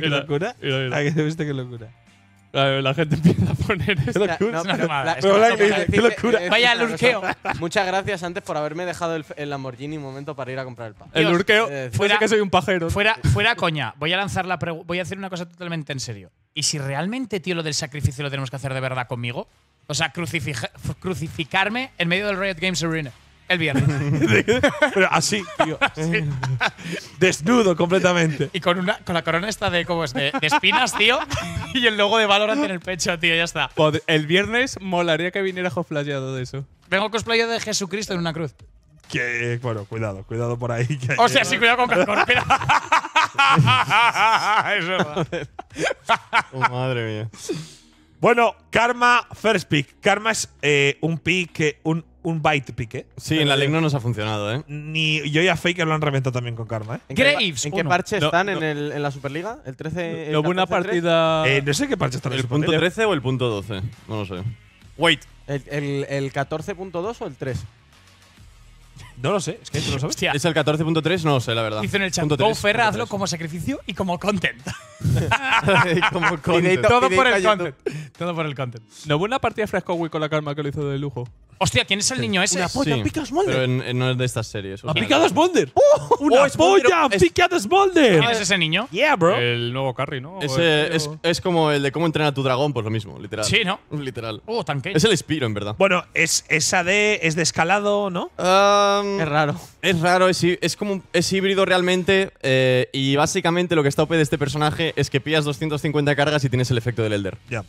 qué locura? que te viste qué locura? La, gente empieza a poner esto. Qué locura. Vaya Muchas gracias antes por haberme dejado el, el Lamborghini un momento para ir a comprar el pan. El Urqueo, eh, fuera que soy un pajero. Fuera, fuera coña. Voy a lanzar la voy a hacer una cosa totalmente en serio. ¿Y si realmente, tío, lo del sacrificio lo tenemos que hacer de verdad conmigo? O sea, crucificarme en medio del Riot Games Arena. El viernes. así, tío. Así. Desnudo completamente. Y con, una, con la corona esta de, espinas, tío. y el logo de Valorant en el pecho, tío. Ya está. el viernes molaría que viniera cosplayado de eso. Vengo cosplayado de Jesucristo en una cruz. Que, bueno, cuidado, cuidado por ahí. o sea, sí, cuidado con Cascón. Eso es oh, madre mía. Bueno, Karma First Pick. Karma es eh, un pick, un un byte pique. Sí, en la ley no nos ha funcionado, ¿eh? Ni yo y a Faker lo han reventado también con karma, ¿eh? ¿En Qué, ¿En parche están en, la Superliga? ¿El 13? No, hubo una partida. Eh, no sé qué parche están ¿El punto 13 o el punto 12? No lo sé. Wait. ¿El, 14.2 o el 3? No lo sé, es que tú lo sabes. Es el 14.3, no lo sé, la verdad. Dice el chat, Go Ferra, hazlo como sacrificio y como content. como content. todo, por el content. Todo por el content. No hubo una partida fresco, güey, con la karma que lo hizo de lujo. Hostia, ¿quién es el niño ese? Una polla, Pero no es de estas series. Oh, ¡Oh, ¡Una oh, polla! ¡Pica a Smolder! ¿Quién es ese niño? Yeah, bro. El nuevo carry, ¿no? es, como el de cómo entrenar a tu dragón, pues lo mismo, literal. Sí, ¿no? Literal. Oh, tanque. Es el Spiro, en verdad. Bueno, es, esa de es de escalado, ¿no? es raro. Es raro, es, es como es híbrido realmente. Eh, y básicamente lo que está OP de este personaje es que pillas 250 cargas y tienes el efecto del Elder. Ya.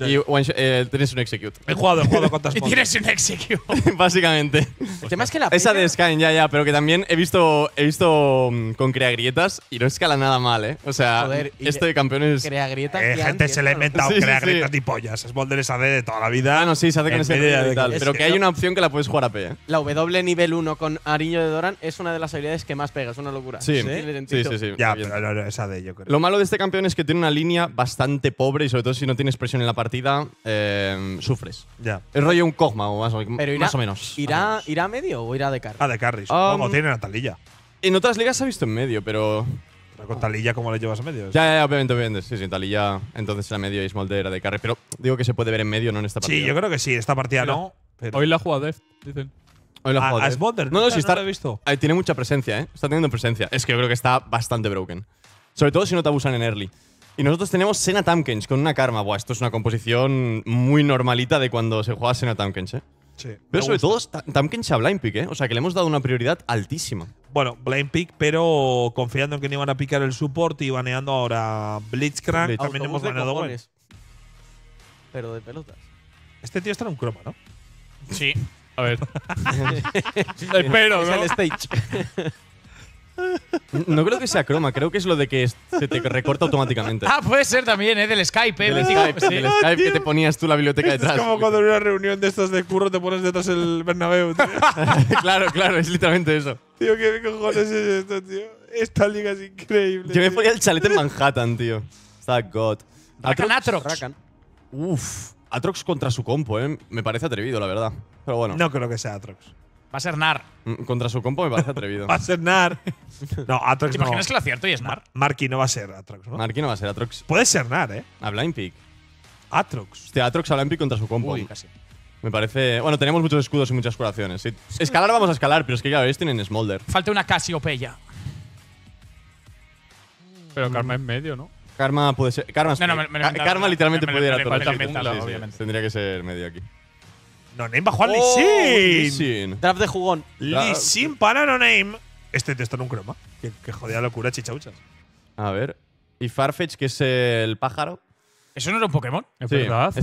Y eh, tienes un execute. He jugado, he jugado contra Y tienes un execute. Básicamente. El tema es que la Esa de Skyrim, ya, ya, pero que también he visto, he visto mm, con crea grietas y no escala nada mal, ¿eh? O sea, este esto de campeones. crea grietas. Eh, gente se le ha a Sí, grietas ni pollas. Es esa D de toda la vida. Ah, no, sí, se hace con esa ese tal. Pero que hay una opción que la puedes jugar a P, eh. La W nivel 1 con Ariño de Doran es una de las habilidades que más pega, es una locura. Sí, sí, sí. Ya, pero esa de yo creo. Lo malo de este campeón es que tiene una línea bastante pobre y sobre todo si no tienes presión en la partida eh, sufres. Ya. Es rollo un Cogma o más, o, menos. ¿Irá, ¿Irá a medio o irá de carry? A ah, de carry. Um, tiene a Talilla. En otras ligas se ha visto en medio, pero. con Talilla, ¿cómo le llevas a medio? Ya, obviamente, obviamente. Sí, sí, Talilla entonces era medio y Smolder era de carry. Pero digo que se puede ver en medio, no en esta partida. Sí, yo creo que sí, esta partida no. Hoy la juega Deft, dicen. Hoy la juega a, a Smolder. No, ah, no, está. lo he visto. Ah, tiene mucha presencia, ¿eh? Está teniendo presencia. Es que yo creo que está bastante broken. Sobre todo si no te abusan en early. Y nosotros tenemos Sena Tamkens con una karma. Buah, esto es una composición muy normalita de cuando se juega Sena Tamkens, ¿eh? Sí, pero sobre todo Tamkens a Blind Pick, ¿eh? O sea que le hemos dado una prioridad altísima. Bueno, Blind Pick, pero confiando en que no iban a picar el support y baneando ahora Blitzcrank. También hemos ganado goles. Pero de pelotas. Este tío está en un croma, ¿no? Sí. A ver. Espero, ¿no? Es el stage. No creo que sea croma, creo que es lo de que se te recorta automáticamente. Ah, puede ser también, ¿eh? Del Skype, ¿eh? Del Skype, que te ponías tú la biblioteca detrás. Es como cuando en una reunión de estas de curro te pones detrás el Bernabéu, claro, claro, es literalmente eso. Tío, ¿qué cojones es esto, tío? Esta liga es increíble. Yo me ponía el chalet en Manhattan, tío. Está God. Atrox. Atrox. Uf. Atrox contra su compo, ¿eh? Me parece atrevido, la verdad. Pero bueno. No creo que sea Atrox. Va a ser Nar. Mm, contra su compo me parece atrevido. va a ser Nar. No, Atrox ¿Te imaginas que lo acierto y es Nar? Marky no va a ser Atrox, ¿no? Marky no va a ser Atrox. Puede ser Nar, ¿eh? A Blind pick. Atrox. Este Atrox a Blind pick contra su compo. casi. Me parece. Bueno, tenemos muchos escudos y muchas curaciones. Escalar vamos a escalar, pero es que ya veis, tienen Smolder. Falta una Casiopeya. Pero Karma es medio, ¿no? Karma puede ser. Karma, Karma literalmente puede ir a todo. Tendría que ser medio aquí. No Name va a jugar oh, Draft de jugón. Lee Sin para No Name. Este texto en un croma. Que, jodida locura, chichauchas. A ver. Y Farfetch, que es el pájaro. Eso no era un Pokémon, es es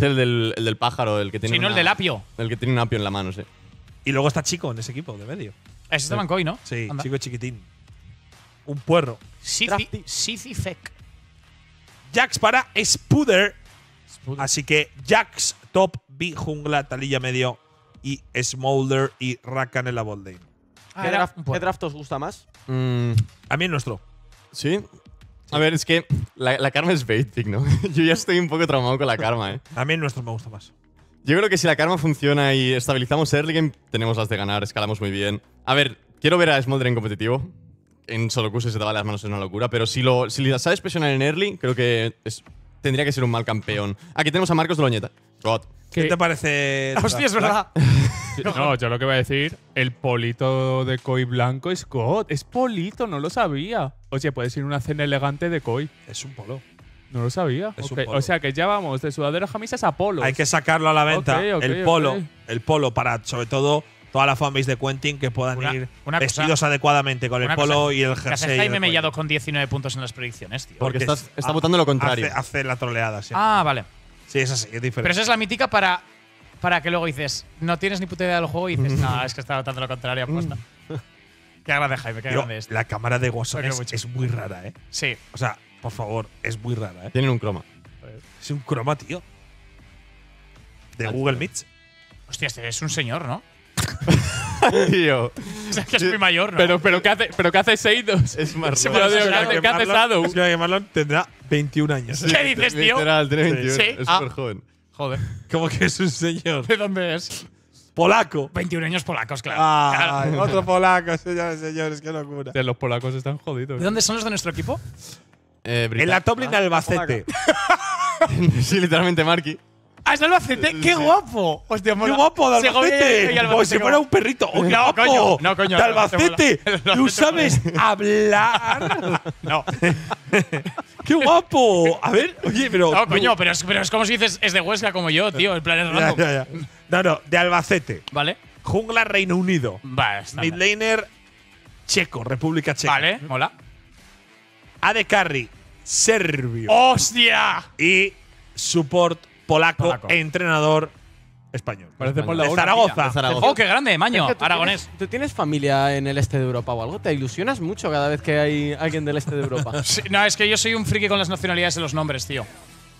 el del, pájaro, el que tiene. Si no, el del apio. El que tiene un apio en la mano, sí. Y luego está Chico en ese equipo de medio. es este Mancoy, ¿no? Sí, Chico chiquitín. Un puerro. Sifi- Fek. Jax para Spuder. Así que Jax top Vi, Jungla, Talilla Medio y Smolder y Rakan en la Bold ah, ¿Qué, draft, os gusta más? Mm. A mí el nuestro. ¿Sí? A ver, es que la, karma es basic, ¿no? Yo ya estoy un poco traumado con la karma, ¿eh? A mí el nuestro me gusta más. Yo creo que si la karma funciona y estabilizamos early game, tenemos las de ganar, escalamos muy bien. A ver, quiero ver a Smolder en competitivo. En solo Q se te va las manos, es una locura. Pero si lo si la sabes presionar en early, creo que tendría que ser un mal campeón. Aquí tenemos a Marcos de Loñeta. God. ¿Qué, te parece? Hostia, es verdad. No, yo lo que voy a decir, el polito de koi blanco es God. Es polito, no lo sabía. Oye, puedes ir a una cena elegante de koi. Es un polo. No lo sabía. O sea que ya vamos de sudaderas camisas a polo. Hay que sacarlo a la venta. el polo. El polo para, sobre todo, toda la fanbase de Quentin que puedan ir vestidos adecuadamente con el polo y el jersey. Mellado con 19 puntos en las predicciones, tío. Porque, estás, está votando lo contrario. Hace, hace la troleada, sí. Ah, vale. Sí, es sí, es diferente. Pero esa es la mítica para, para que luego dices, no tienes ni puta idea del juego y dices, mm. no, es que estaba votando lo contrario mm. apuesta. qué grande, Jaime, qué grande es. La cámara de Guasón es, muy rara, ¿eh? Sí. O sea, por favor, es muy rara, ¿eh? Tienen un croma. Es un croma, tío. De Google Meets. Hostia, este es un señor, ¿no? tío. O que es muy mayor, ¿no? Pero, ¿qué, hace, pero Seidos? Es más ¿Qué hace, ¿qué Es que Marlon tendrá 21 años. ¿Qué dices, tío? Literal, tiene 21. Es súper ah. joven. Joder. ¿Cómo que es un señor? ¿De dónde es? Polaco. 21 años polacos, claro. Ah, otro polaco, señores, señores, qué locura. Los polacos están jodidos. ¿De dónde son los de nuestro equipo? Eh, en la Toplin de ah, Albacete. sí, literalmente Marky. ¡Ah, es Albacete! ¡Qué guapo! Hostia, mola. ¡Qué guapo de Albacete! Como si fuera un perrito. ¡Oh, no, coño, no, coño, ¡De Albacete! ¡Tú sabes hablar! No, ¡Qué guapo! A ver, oye, pero. no, coño, pero es, como si dices, es de Huesca como yo, tío, el plan es No, no, de Albacete. ¿Vale? Jungla Reino Unido. Vale, está. Midlaner checo, República Checa. Vale, mola. AD Carry, serbio. ¡Hostia! Y support polaco, entrenador español. Parece Zaragoza. Oh, qué grande, Maño, tú aragonés. Tienes, ¿Tú tienes familia en el este de Europa o algo? ¿Te ilusionas mucho cada vez que hay alguien del este de Europa? no, es que yo soy un friki con las nacionalidades y los nombres, tío.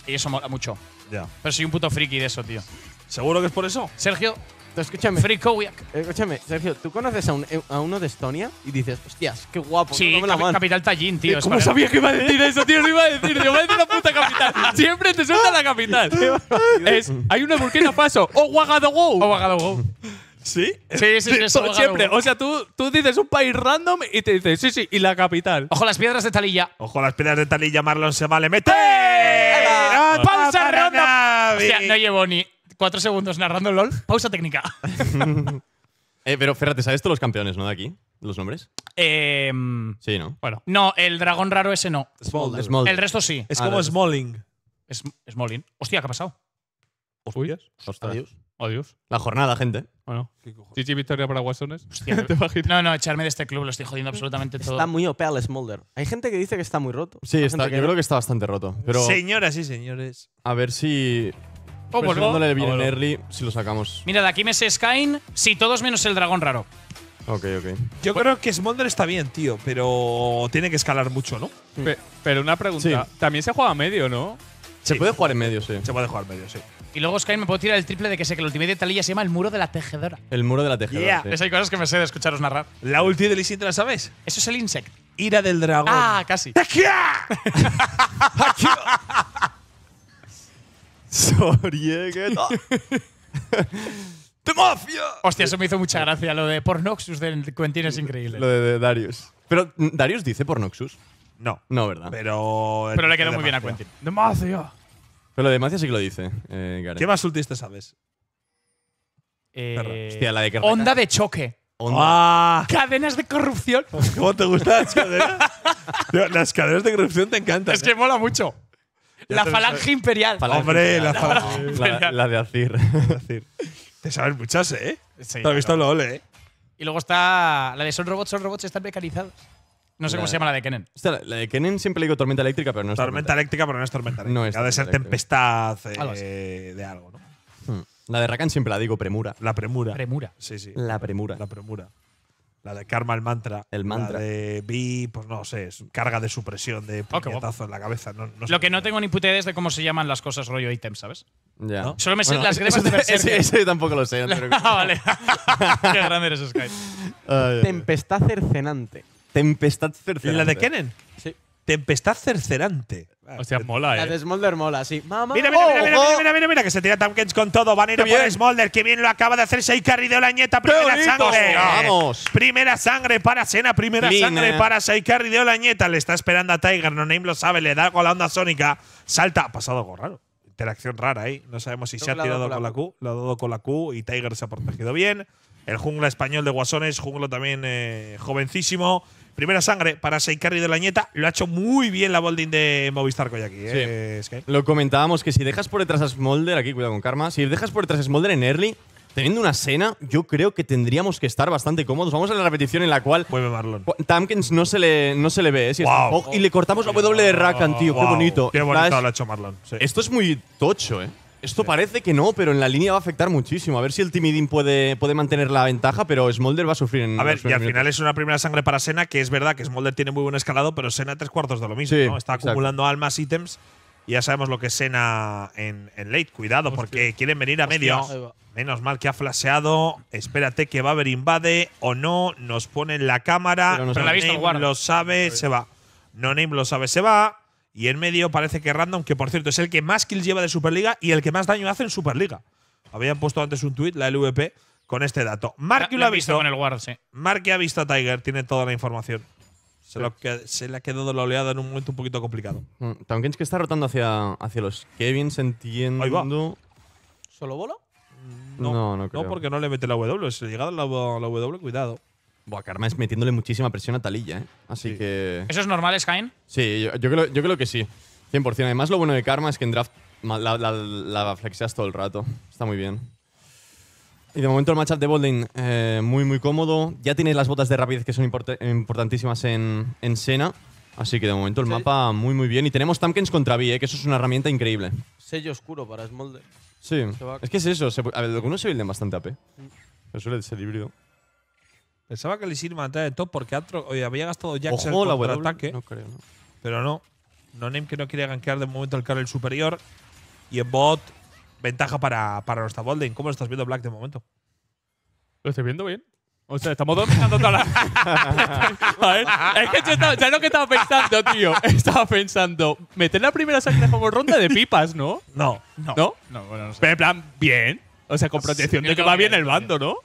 Y eso mola mucho. Pero soy un puto friki de eso, tío. ¿Seguro que es por eso? Sergio, escúchame. Eh, escúchame, Sergio, ¿tú conoces eh, a, uno de Estonia y dices, hostias, qué guapo? Sí, la capital Tallinn, tío. Eh, ¿Cómo sabía que iba a decir eso, tío? No iba a decir, yo voy a decir la puta capital. Siempre te suelta la capital. es, hay una Burkina Faso o Ouagadougou. O Ouagadougou. ¿Sí? Sí, sí, sí. siempre. O sea, tú, tú dices un país random y te dices, sí, sí, y la capital. Ojo las piedras de Talilla. Ojo las piedras de Talilla, Marlon se vale. ¡Mete! ¡Panza random. O no llevo ni cuatro segundos narrando el LOL, pausa técnica. Eh, pero fíjate sabes todos los campeones, no? De aquí, los nombres. Em, sí, ¿no? Bueno. No, el dragón raro ese no. Smolder. El resto sí. Es como ah, Smalling. Es, Smalling. Hostia, ¿qué ha pasado? Hostias. Adiós. Adiós. La jornada, gente. Bueno. victoria para Guasones. Hostia, no, no, echarme de este club, lo estoy jodiendo absolutamente todo. Está muy OP al Smolder. Hay gente que dice que está muy roto. Sí, yo creo que está bastante roto. Pero Señoras y señores. A ver si o oh, pues le bien en early si lo sacamos. Mira, de aquí me sé Skyne, si todos menos el dragón raro. Ok, ok. Yo creo que Smolder está bien, tío, pero tiene que escalar mucho, ¿no? pero una pregunta. También se juega a medio, ¿no? Se puede jugar en medio, sí. Se puede jugar medio, sí. Y luego Skyne me puedo tirar el triple de que sé que el ultimate de Talilla se llama el muro de la tejedora. El muro de la tejedora. Yeah. hay cosas que me sé de escucharos narrar. La ulti de la ¿sabes? Eso es el insect. Ira del dragón. Ah, casi. Sorry, ¡Ah! ¡The Mafia! Hostia, eso me hizo mucha gracia. Lo de Pornoxus de Quentin es increíble. Lo de, Darius. Pero, ¿Darius dice Pornoxus? No. No, ¿verdad? Pero, Pero le quedó muy bien a Quentin. ¡The Mafia! Pero lo de Mafia sí que lo dice, eh, ¿Qué más ultis te sabes? Eh, Hostia, la de Kerraka. Onda de choque. Onda. ¡Ah! Cadenas de corrupción. Pues, ¿Cómo te gustan las cadenas? las cadenas de corrupción te encantan. Es que ¿eh? mola mucho. la falange imperial. Hombre, la falange. La, la de Azir. Te sabes muchas, ¿eh? Te has visto lo ole, ¿eh? Y luego está la de Son Robots, Son Robots están mecanizados. No sé cómo se llama la de Kennen. la, de Kennen siempre le digo tormenta eléctrica, pero no es tormenta. eléctrica, pero no es tormenta eléctrica. No es ha de ser tempestad eh, de algo, ¿no? Hmm. La de Rakan siempre la digo premura. La premura. Premura. Sí, sí. La premura. La premura. La de Karma el mantra. El mantra. La de Vi, pues no sé, es carga de supresión de ah, puñetazo en la cabeza. No, Lo que no tengo ni puta idea es de cómo se llaman las cosas rollo ítem, ¿sabes? Ya. Solo me sé las gremas de Berserker. Eso yo tampoco lo sé. ah, vale. Qué grande eres, Sky. Tempestad cercenante. Tempestad cercenante. ¿La de Kennen? Sí. Tempestad cercerante. Hostia, mola, eh. La Smolder mola, sí. Mira, mira, oh, mira, mira, mira, mira, que se tira Tamkens con todo. Van a ir por Smolder, que bien lo acaba de hacer Seikari de Olañeta. Primera sangre. Vamos. Primera sangre para Sena, primera sangre eh. para Seikari de Olañeta. Le está esperando a Tiger, no name lo sabe, le da con la onda sónica. Salta, ha pasado algo raro. Interacción rara ahí. No sabemos si se ha tirado con la Q, lo ha dado con la Q y Tiger se ha protegido bien. El jungla español de Guasones, jungla también eh, jovencísimo. Primera sangre para Seikari de la Ñeta. Lo ha hecho muy bien la bolding de Movistar Koyaki. ¿eh, lo comentábamos que si dejas por detrás a Smolder, aquí cuidado con Karma, si dejas por detrás a Smolder en early, teniendo una cena, yo creo que tendríamos que estar bastante cómodos. Vamos a la repetición en la cual. Vuelve Marlon. Tamkins no se le, no se le ve, ¿eh? y le cortamos la W de Rakan, tío. Qué bonito. Qué bonito lo ha hecho Marlon. Esto es muy tocho, ¿eh? Esto parece que no, pero en la línea va a afectar muchísimo. A ver si el Timidin puede, puede mantener la ventaja, pero Smolder va a sufrir en A ver, y al final es una primera sangre para Sena, que es verdad que Smolder tiene muy buen escalado, pero Sena tres cuartos de lo mismo, Está acumulando almas, ítems, y ya sabemos lo que es Sena en, late. Cuidado, porque quieren venir a medio. Menos mal que ha flaseado. Espérate que va a haber invade o no. Nos ponen la cámara. no lo sabe, se va. No Name lo sabe, se va. Y en medio parece que Random, que por cierto es el que más kills lleva de Superliga y el que más daño hace en Superliga. Habían puesto antes un tweet la LVP, con este dato. Mark lo ha visto. el ha visto a Tiger, tiene toda la información. Se, le ha quedado la oleada en un momento un poquito complicado. es que está rotando hacia, hacia los Kevins, entiendo. ¿Solo bola? No, no, no, no porque no le mete la W. Si le llega la W, cuidado. Buah, Karma es metiéndole muchísima presión a Talilla, ¿eh? Así que. ¿Eso es normal, Skyne? Sí, yo, creo, que sí. 100%. Además, lo bueno de Karma es que en draft la, la, flexeas todo el rato. Está muy bien. Y de momento el matchup de Bolding eh, muy, muy cómodo. Ya tienes las botas de rapidez que son importantísimas en, en Sena. Así que de momento el mapa muy, muy bien. Y tenemos Tankens contra B, ¿eh? que eso es una herramienta increíble. Sello oscuro para Smolder. Sí. Es que es eso. a ver, algunos se builden bastante AP. Pero suele ser híbrido. Pensaba que a matar de top porque había gastado Jax Ojo, el ataque Pero no. No Name que no quiere gankear de momento al carril superior. Y en bot, ventaja para, para nuestra Bolden. ¿Cómo lo estás viendo, Black, de momento? Lo estoy viendo bien. O sea, estamos dominando toda la. a ver, es que yo estaba, lo que estaba pensando, tío? Estaba pensando, meter la primera sangre como ronda de pipas, ¿no? No, no. ¿No? No, bueno, no sé. en plan, bien. O sea, con protección de que va bien el bando, ¿no?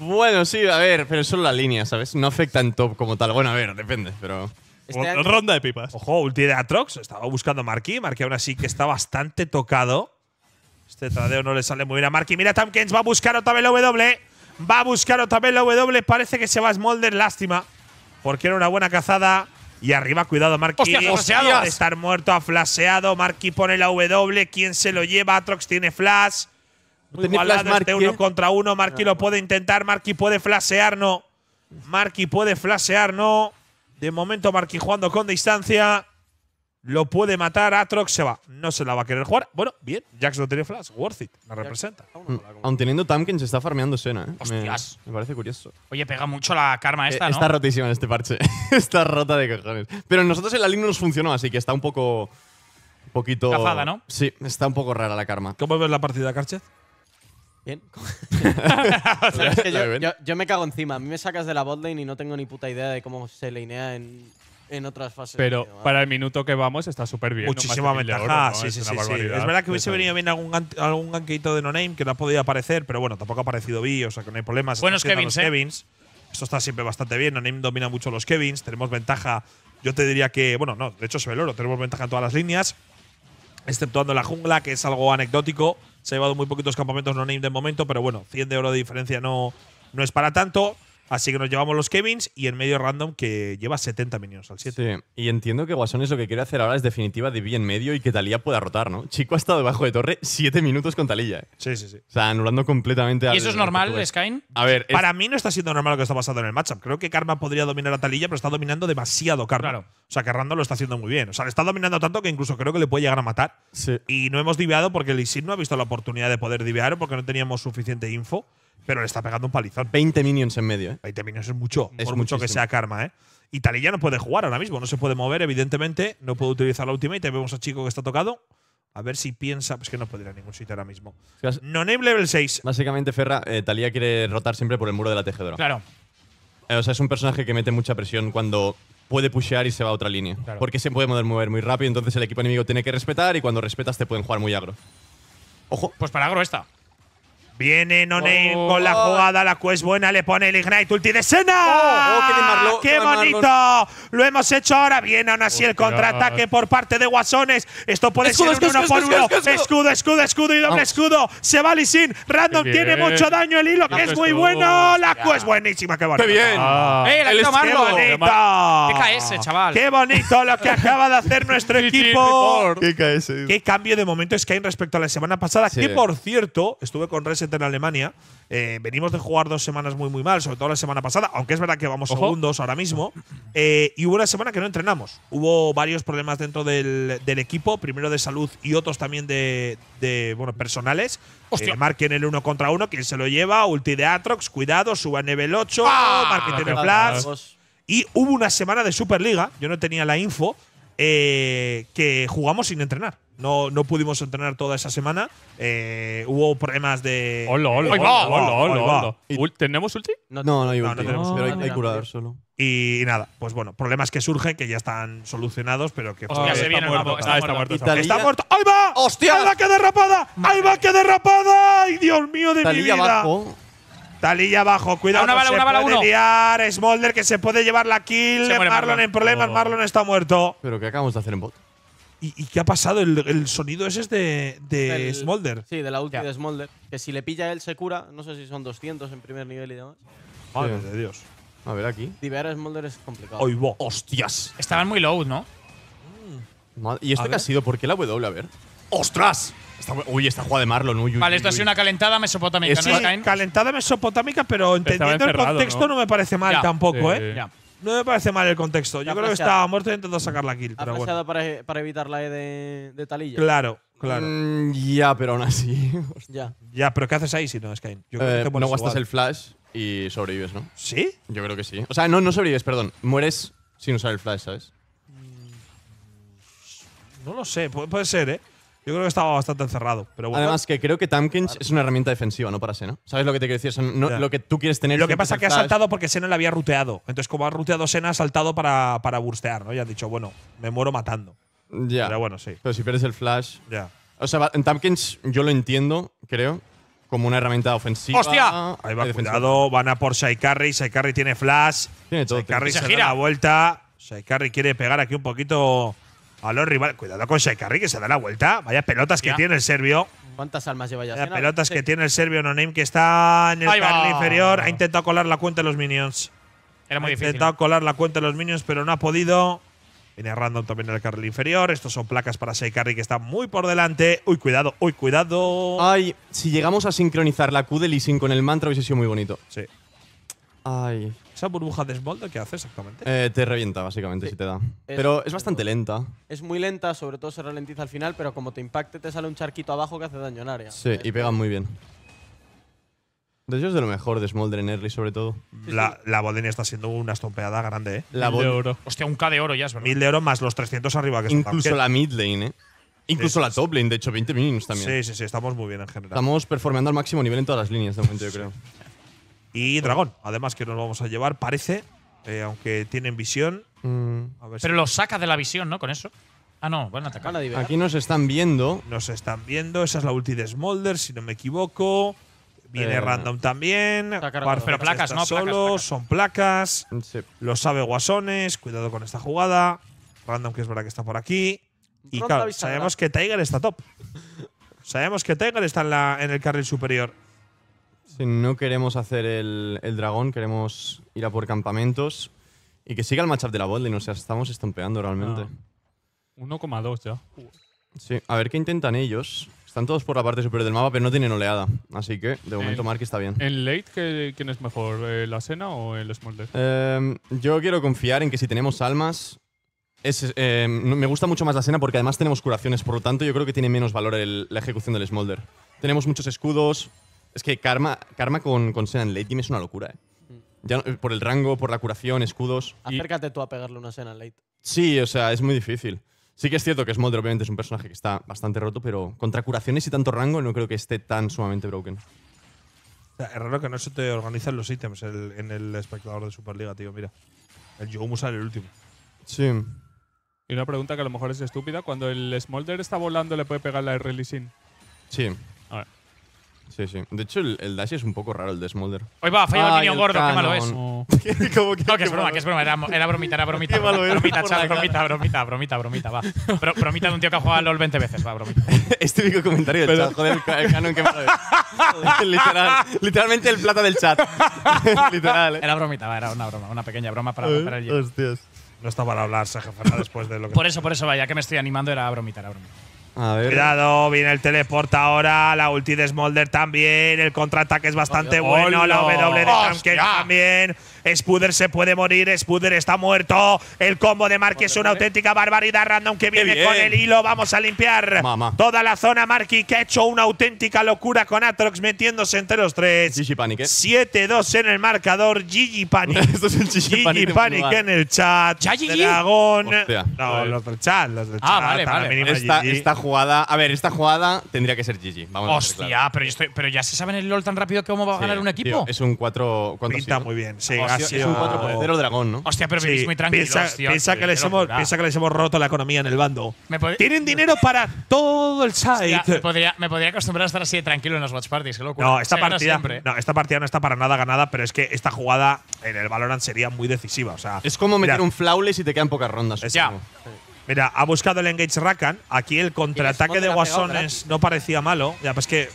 Bueno, sí, a ver, pero solo la línea, ¿sabes? No afecta en top como tal. Bueno, a ver, depende, pero. Ronda de pipas. Ojo, ulti de Atrox. Estaba buscando a Marquis. aún así que está bastante tocado. Este tradeo no le sale muy bien a Marky. Mira, Tamkins va a buscar otra vez la W. Va a buscar otra vez la W. Parece que se va a Smolder. Lástima. Porque era una buena cazada. Y arriba, cuidado, Marquis. De estar muerto, ha flaseado. Marquis pone la W. ¿Quién se lo lleva? Atrox tiene flash uno ¿eh? contra uno. Marky lo puede intentar. Marky puede flashear, no. Marqui puede flashear, no. De momento Marky jugando con distancia. Lo puede matar. Atrox se va. No se la va a querer jugar. Bueno, bien. Jax no tiene flash. Worth it. La representa. aún teniendo Tamkin se está farmeando Sena, ¿eh? Hostias. Me, parece curioso. Oye, pega mucho la karma esta, eh, Está rotísima en este parche. está rota de cojones. Pero nosotros en el no nos funcionó, así que está un poco… Un poquito… Cazada, ¿no? Sí, está un poco rara la karma. ¿Cómo ves la partida, Karchez? Bien. yo, me cago encima. A mí me sacas de la botlane y no tengo ni puta idea de cómo se linea en, en otras fases. Pero para el minuto que vamos está súper bien. Muchísima ventaja. es verdad que hubiese venido bien algún, algún ganquito de no-name que no ha podido aparecer, pero bueno, tampoco ha aparecido Vi, o sea que no hay problemas. Buenos ¿eh? Kevins, Esto está siempre bastante bien. No-name domina mucho los Kevins. Tenemos ventaja. Yo te diría que, bueno, no, de hecho se el oro. Tenemos ventaja en todas las líneas, exceptuando la jungla, que es algo anecdótico. Se ha llevado muy poquitos campamentos no name de momento, pero bueno, 100 de oro de diferencia no, no es para tanto. Así que nos llevamos los Kevins y en medio random que lleva 70 minutos al 7. y entiendo que Guasones lo que quiere hacer ahora es definitiva de en medio y que Talía pueda rotar, ¿no? Chico ha estado debajo de torre 7 minutos con Talilla. ¿eh? Sí, sí, sí. O sea, anulando completamente a. ¿Y eso es normal, Skyne? A ver. Para mí no está siendo normal lo que está pasando en el matchup. Creo que Karma podría dominar a Talilla, pero está dominando demasiado Karma. Claro. O sea, que Random lo está haciendo muy bien. O sea, le está dominando tanto que incluso creo que le puede llegar a matar. Sí. Y no hemos diviado porque el Isid no ha visto la oportunidad de poder diviar porque no teníamos suficiente info pero le está pegando un palizón. 20 minions en medio, ¿eh? 20 minions es mucho, es mucho que sea karma, ¿eh? Y Talilla no puede jugar ahora mismo, no se puede mover, evidentemente, no puede utilizar la ultimate. Vemos a Chico que está tocado. A ver si piensa. Pues que no puede ir a ningún sitio ahora mismo. No name level 6. Básicamente, Ferra, eh, quiere rotar siempre por el muro de la tejedora. Claro. Eh, o sea, es un personaje que mete mucha presión cuando puede pushear y se va a otra línea. Porque se puede mover muy rápido, entonces el equipo enemigo tiene que respetar y cuando respetas te pueden jugar muy agro. Ojo. Pues para agro esta. Viene No oh. con la jugada, la Q es buena, le pone el Ignite ulti de Sena. Oh, oh, ¡Qué bonito! Lo hemos hecho ahora. Viene aún así el contraataque por parte de Guasones. Esto puede escudo, ser uno por uno. Escudo, escudo, escudo y doble escudo. Se va Sin. Random tiene mucho daño el hilo, que es muy bueno. La Q es buenísima, qué ah. eh, bonito. ¡Qué bien! ¡Qué bonito! ¡Qué KS, chaval! ¡Qué bonito lo que acaba de hacer nuestro equipo! ¡Qué KS! ¡Qué cambio de momento es que hay respecto a la semana pasada! Que por cierto, estuve con Reset en Alemania. Eh, venimos de jugar dos semanas muy, muy mal, sobre todo la semana pasada, aunque es verdad que vamos segundos ahora mismo. Eh, y hubo una semana que no entrenamos. Hubo varios problemas dentro del, equipo, primero de salud y otros también de, bueno, personales. Eh, marquen el uno contra uno, quien se lo lleva, ulti de Atrox, cuidado, suba nivel 8, ah, marquen Y hubo una semana de Superliga, yo no tenía la info eh, que jugamos sin entrenar. No, no pudimos entrenar toda esa semana. Eh, hubo problemas de. ¡Hola, hola! hola, tenemos ulti? No, no, hay ulti. pero hay, curador solo. Y nada, pues bueno, problemas que surgen que ya están solucionados, pero que. Hostia, se muerto, está, muerto. Está, muerto. ¡Ahí va! ¡Hostia! ¡Ahí va, que derrapada! ¡Ahí va, que derrapada! ¡Ay, Dios mío de mi vida! Abajo. Talilla abajo, cuidado. Una bala, una bala, Smolder que se puede llevar la kill. Marlon, Marlon, en problemas. Oh. Marlon está muerto. Pero ¿qué acabamos de hacer en bot? ¿Y, qué ha pasado? El, sonido ese es de, de Smolder. Sí, de la ulti de Smolder. Que si le pilla él se cura. No sé si son 200 en primer nivel y demás. Madre de Dios. A ver aquí. Diver a Smolder es complicado. ¡Oy, ¡Hostias! Estaban muy low, ¿no? ¿Y esto qué ha sido? ¿Por qué la W? A ver. ¡Ostras! uy, esta jugada de Marlon. Uy, vale, esto ha sido una calentada mesopotámica. Es sí, calentada mesopotámica, pero entendiendo el contexto ¿no? me parece mal tampoco, ¿eh? No me parece mal el contexto. Yo creo que estaba muerto intentando sacar la kill. pero para, evitar la e de, de Talilla. Claro, claro. Mm, ya, pero aún así. ya. Ya, pero ¿qué haces ahí si no, es Yo creo que eh, no gastas el flash y sobrevives, ¿no? ¿Sí? Yo creo que sí. O sea, no, no sobrevives, perdón. Mueres sin usar el flash, ¿sabes? No lo sé, puede ser, ¿eh? Yo creo que estaba bastante encerrado. Pero Además, que creo que Tankins es una herramienta defensiva, no para Sena. ¿Sabes lo que te quiero decir? Lo que tú quieres tener. Lo que pasa es que ha saltado porque Sena le había ruteado. Entonces, como ha ruteado Sena, ha saltado para, para burstear, ¿no? Y han dicho, bueno, me muero matando. Ya. Pero bueno, sí. Pero si pierdes el flash. Ya. O sea, en Tankins yo lo entiendo, creo. Como una herramienta ofensiva. ¡Hostia! Ahí va, cuidado. Van a por Shaikari. Shaikari tiene flash. Tiene todo. se gira. La vuelta. quiere pegar aquí un poquito a los rivales. Cuidado con Shaikari, que se da la vuelta. Vaya pelotas que tiene el serbio. ¿Cuántas almas lleva ya? Vaya pelotas que tiene el serbio no-name que está en el carril inferior. Ha intentado colar la cuenta de los minions. Era muy difícil. Ha intentado colar la cuenta de los minions, pero no ha podido. Viene random también en el carril inferior. Estos son placas para Shaikari que está muy por delante. Uy, cuidado, uy, cuidado. Ay, si llegamos a sincronizar la Q de Sin con el mantra hubiese sido muy bonito. Sí. Ay. ¿Esa burbuja de Smolder qué hace exactamente? Eh, te revienta, básicamente, si te da. pero es bastante lenta. Es muy lenta, sobre todo se ralentiza al final, pero como te impacte, te sale un charquito abajo que hace daño en área. Sí, y pega muy bien. De hecho, es de lo mejor de Smolder en early, sobre todo. La, la está siendo una estompeada grande, ¿eh? La Mil de oro. Hostia, un K de oro ya es verdad. Mil de oro más los 300 arriba que Incluso la mid lane, ¿eh? Incluso la top lane, de hecho, 20 minions también. Sí, sí, sí, estamos muy bien en general. Estamos performando al máximo nivel en todas las líneas de momento, yo creo. Y Dragón, además que nos vamos a llevar, parece, eh, aunque tienen visión. Mm. Pero lo los saca de la visión, ¿no? Con eso. Ah, no, van a atacar. Aquí nos están viendo. Nos están viendo. Esa es la ulti de Smolder, si no me equivoco. Viene eh, random también. Pero placas, ¿no? son placas. Sí. Lo sabe Guasones. Cuidado con esta jugada. Random, que es verdad que está por aquí. Y claro, sabemos que Tiger está top. sabemos que Tiger está en el carril superior. Si no queremos hacer el, dragón, queremos ir a por campamentos y que siga el matchup de la botlane, o sea, estamos estompeando realmente. 1,2 ah, ya. Sí, a ver qué intentan ellos. Están todos por la parte superior del mapa, pero no tienen oleada. Así que, de momento, Mark está bien. ¿En late ¿qué, quién es mejor, eh, la cena o el Smolder? Em, yo quiero confiar en que si tenemos almas... Es, em, me gusta mucho más la cena porque además tenemos curaciones, por lo tanto yo creo que tiene menos valor la ejecución del Smolder. Tenemos muchos escudos, es que Karma, karma con, con en Late es una locura, ¿eh? Mm. Ya por el rango, por la curación, escudos. Acércate tú a pegarle una cena late. sí, o sea, es muy difícil. Sí que es cierto que Smolder obviamente es un personaje que está bastante roto, pero contra curaciones y tanto rango no creo que esté tan sumamente broken. es raro que no se te organizen los ítems en el espectador de Superliga, tío. Mira. El Yogumu sale el último. Sí. Y una pregunta que a lo mejor es estúpida. Cuando el Smolder está volando, ¿le puede pegar la r sin Sí. Sí, sí. De hecho, el, el, dash es un poco raro, el de Smolder. Hoy va, ha el niño gordo, qué malo es. No, que, es broma, que es broma. Era, era bromita, era bromita. bromita, chaval, bromita, bromita, bromita, bromita, va. bromita de un tío que ha jugado a LOL 20 veces, va, bromita. Este típico comentario del chat, joder, el canon, qué malo es. literal, literalmente el plata del chat. literal. Eh. Era bromita, va, era una broma, una pequeña broma para eh, romper el hielo. Hostias. No estaba para hablar, Sergio después de lo que. Por eso, por eso, vaya, que me estoy animando, era bromita, era bromita. Cuidado, viene el teleport ahora, la ulti de Smolder también, el contraataque es bastante bueno, la W de también. Spuder se puede morir. Spuder está muerto. El combo de Marky es una auténtica barbaridad. Random que viene con el hilo. Vamos a limpiar toda la zona. Marky que ha hecho una auténtica locura con Atrox metiéndose entre los tres. Gigi Panic. ¿eh? 7-2 en el marcador. Gigi Panic. Esto es Gigi, Panic, en el chat. ¿Ya Dragón. No, los del chat. Los del ah, Vale, vale. Esta, jugada. A ver, esta jugada tendría que ser Gigi. Vamos Hostia, a ver, pero, yo estoy, pero ya se sabe en el LOL tan rápido que cómo va a ganar un equipo. es un 4. Pinta muy bien. Sí, es un 4 0 eh. dragón, ¿no? Hostia, pero vivís muy tranquilos, piensa, que les hemos, roto la economía en el bando. Tienen dinero para todo el site. me, podría, acostumbrar a estar así de tranquilo en los watch parties, No esta, partida, no, está para nada ganada, pero es que esta jugada en el Valorant sería muy decisiva. O sea, es como meter un flawless y te quedan pocas rondas. Mira, ha buscado el engage Rakan. Aquí el contraataque de Guasones no parecía malo. Ya, pues que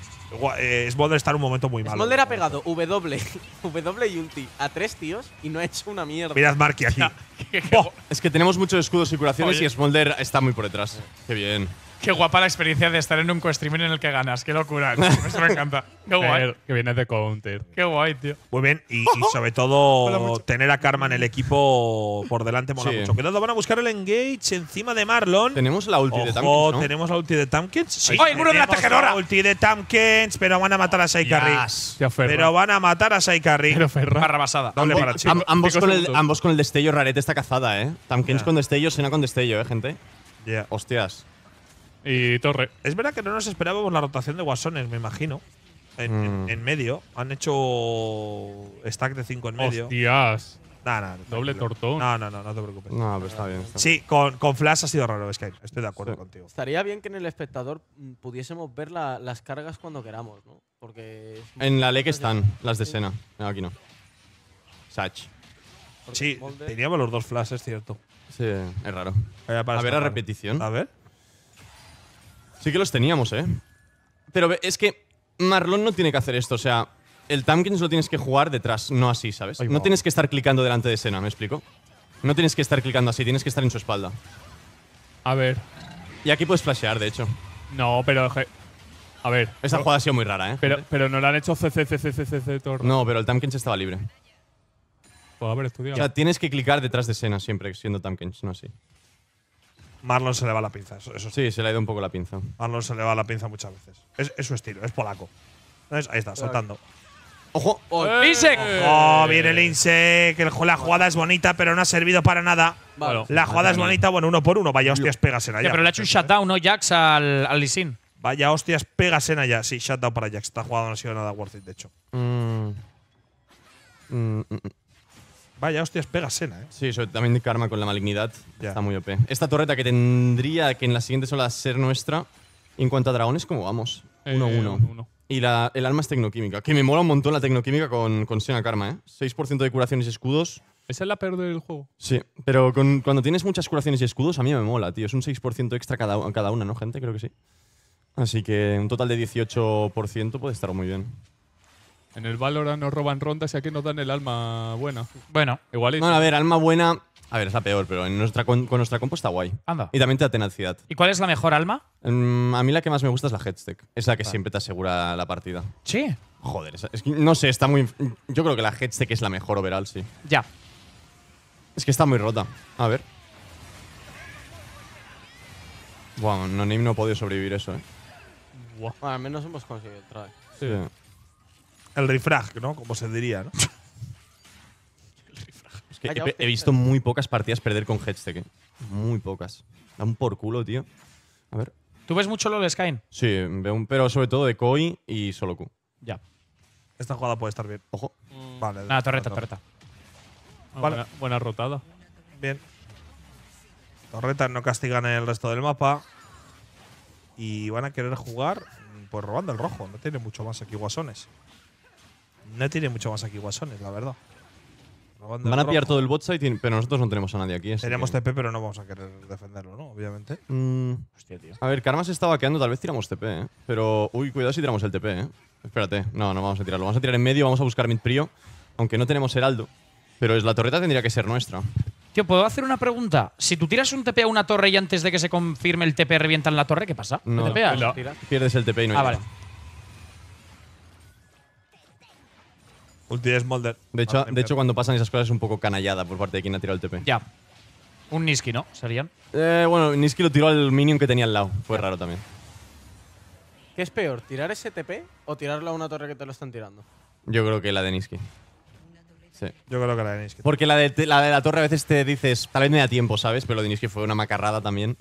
eh, Smolder está en un momento muy malo. Smolder ha pegado W, W y ulti a tres tíos y no ha hecho una mierda. Mirad Marky aquí. es que tenemos muchos escudos y curaciones y Smolder está muy por detrás. Qué bien. Qué guapa la experiencia de estar en un co-streaming en el que ganas. Qué locura. Eso me encanta. Qué guay. Que vienes de counter. Qué guay, tío. Muy bien. Y, sobre todo, tener a Karma en el equipo por delante mola mucho. Cuidado, van a buscar el engage encima de Marlon. Tenemos la ulti de Tamkins. ¿no? Tenemos la ulti de Tamkins. Sí, muro de la tejedora! La ulti de Tamkins, pero van a matar a Saikarri. Pero van a matar a Saikarri. Pero Barra basada. ambos, con el, ambos, con el, destello, Rarete está cazada, ¿eh? Tamkins con destello, Sena con destello, ¿eh, gente? Yeah. Hostias y Torre. Es verdad que no nos esperábamos la rotación de Guasones, me imagino. En, mm. medio. Han hecho stack de 5 en medio. Hostias. Doble tortón. No, no, no, no te preocupes. No, pero está bien. sí, con, con, Flash ha sido raro, que Estoy de acuerdo contigo. Estaría bien que en el espectador mm, pudiésemos ver las cargas cuando queramos, ¿no? Porque. En la ley están, las de escena aquí no. Satch. sí, teníamos los dos flashes, cierto. Sí, es raro. A ver, a repetición. A ver. Sí que los teníamos, ¿eh? Pero es que Marlon no tiene que hacer esto, o sea, el Tamkins lo tienes que jugar detrás, no así, ¿sabes? No tienes que estar clicando delante de Sena, ¿me explico? No tienes que estar clicando así, tienes que estar en su espalda. A ver. Y aquí puedes flashear, de hecho. No, pero. A ver. Esta jugada ha sido muy rara, ¿eh? Pero, no la han hecho c No, pero el Tamkins estaba libre. Puedo haber estudiado. O sea, tienes que clicar detrás de Sena siempre, siendo Tamkins, no así. Marlon se le va la pinza. Eso, sí, se le ha ido un poco la pinza. Marlon se le va la pinza muchas veces. Es, su estilo, es polaco. Ahí está, soltando. ¡Ojo! ¡Oh, Insec! viene el Insec! la jugada es bonita, pero no ha servido para nada. La jugada es bonita, bueno, uno por uno. Vaya hostias, pegasena. ya. pero le ha hecho un shutdown, ¿no, Jax, al, al Lisin? Vaya hostias, pégase allá. Sí, shutdown para Jax. Esta jugada no ha sido nada worth it, de hecho. Mm. Mm, mm, Vaya, hostias, pega Sena, ¿eh? Sí, eso también Karma con la malignidad. Ya. Está muy OP. Esta torreta que tendría que en la siguiente sola ser nuestra. En cuanto a dragones, ¿cómo vamos? 1-1. Eh, uno, y la, el alma es tecnoquímica, que me mola un montón la tecnoquímica con, con Sena Karma, ¿eh? 6% de curaciones y escudos. Esa es la peor del juego. Sí, pero cuando tienes muchas curaciones y escudos, a mí me mola, tío. Es un 6% extra cada, cada una, ¿no, gente? Creo que sí. Así que un total de 18% puede estar muy bien. En el Valorant nos roban rondas y aquí nos dan el alma buena. Bueno. Igualito. Bueno, a ver, alma buena. A ver, es la peor, pero en nuestra, con, nuestra compo está guay. Anda. Y también te da tenacidad. ¿Y cuál es la mejor alma? Mm, a mí la que más me gusta es la Headstack. Es la que siempre te asegura la partida. Sí. Joder, es, que, no sé, está muy. Yo creo que la Headstack es la mejor overall, sí. Ya. Es que está muy rota. A ver. Wow, no, Name no ha podido sobrevivir eso, eh. al menos hemos conseguido el sí. El refrag, ¿no? Como se diría, ¿no? he, visto muy pocas partidas perder con Hedstech. ¿eh? Muy pocas. Da un por culo, tío. A ver. ¿Tú ves mucho LOL Skyne? Sí, veo un pero sobre todo de Koi y solo Q. Ya. Esta jugada puede estar bien. Ojo. Mm. Vale. La torreta, torreta. Ah, buena, rotada. Bien. Torretas no castigan el resto del mapa. Y van a querer jugar pues robando el rojo. No tiene mucho más aquí guasones. No tiene mucho más aquí guasones, la verdad. Van a pillar todo el bot pero nosotros no tenemos a nadie aquí. Tenemos TP, pero no vamos a querer defenderlo, ¿no? Obviamente. Mm. Hostia, tío. A ver, Karma se estaba quedando, tal vez tiramos TP, ¿eh? Pero, uy, cuidado si tiramos el TP, ¿eh? Espérate, no, no vamos a tirarlo. Vamos a tirar en medio, vamos a buscar mid prio, aunque no tenemos heraldo. Pero es la torreta tendría que ser nuestra. Tío, ¿puedo hacer una pregunta? Si tú tiras un TP a una torre y antes de que se confirme el TP revientan la torre, ¿qué pasa? No, ¿Te Pierdes el TP y no Ah, vale. Ulti de De hecho, de hecho, cuando pasan esas cosas es un poco canallada por parte de quien ha tirado el TP. Ya. Un Niski, ¿no? ¿Serían? Eh, bueno, Niski lo tiró al minion que tenía al lado. Fue raro también. ¿Qué es peor, tirar ese TP o tirarlo a una torre que te lo están tirando? Yo creo que la de Niski. Sí. Yo creo que la de Niski. Porque la de, la torre a veces te dices, tal vez me da tiempo, ¿sabes? Pero lo de Niski fue una macarrada también.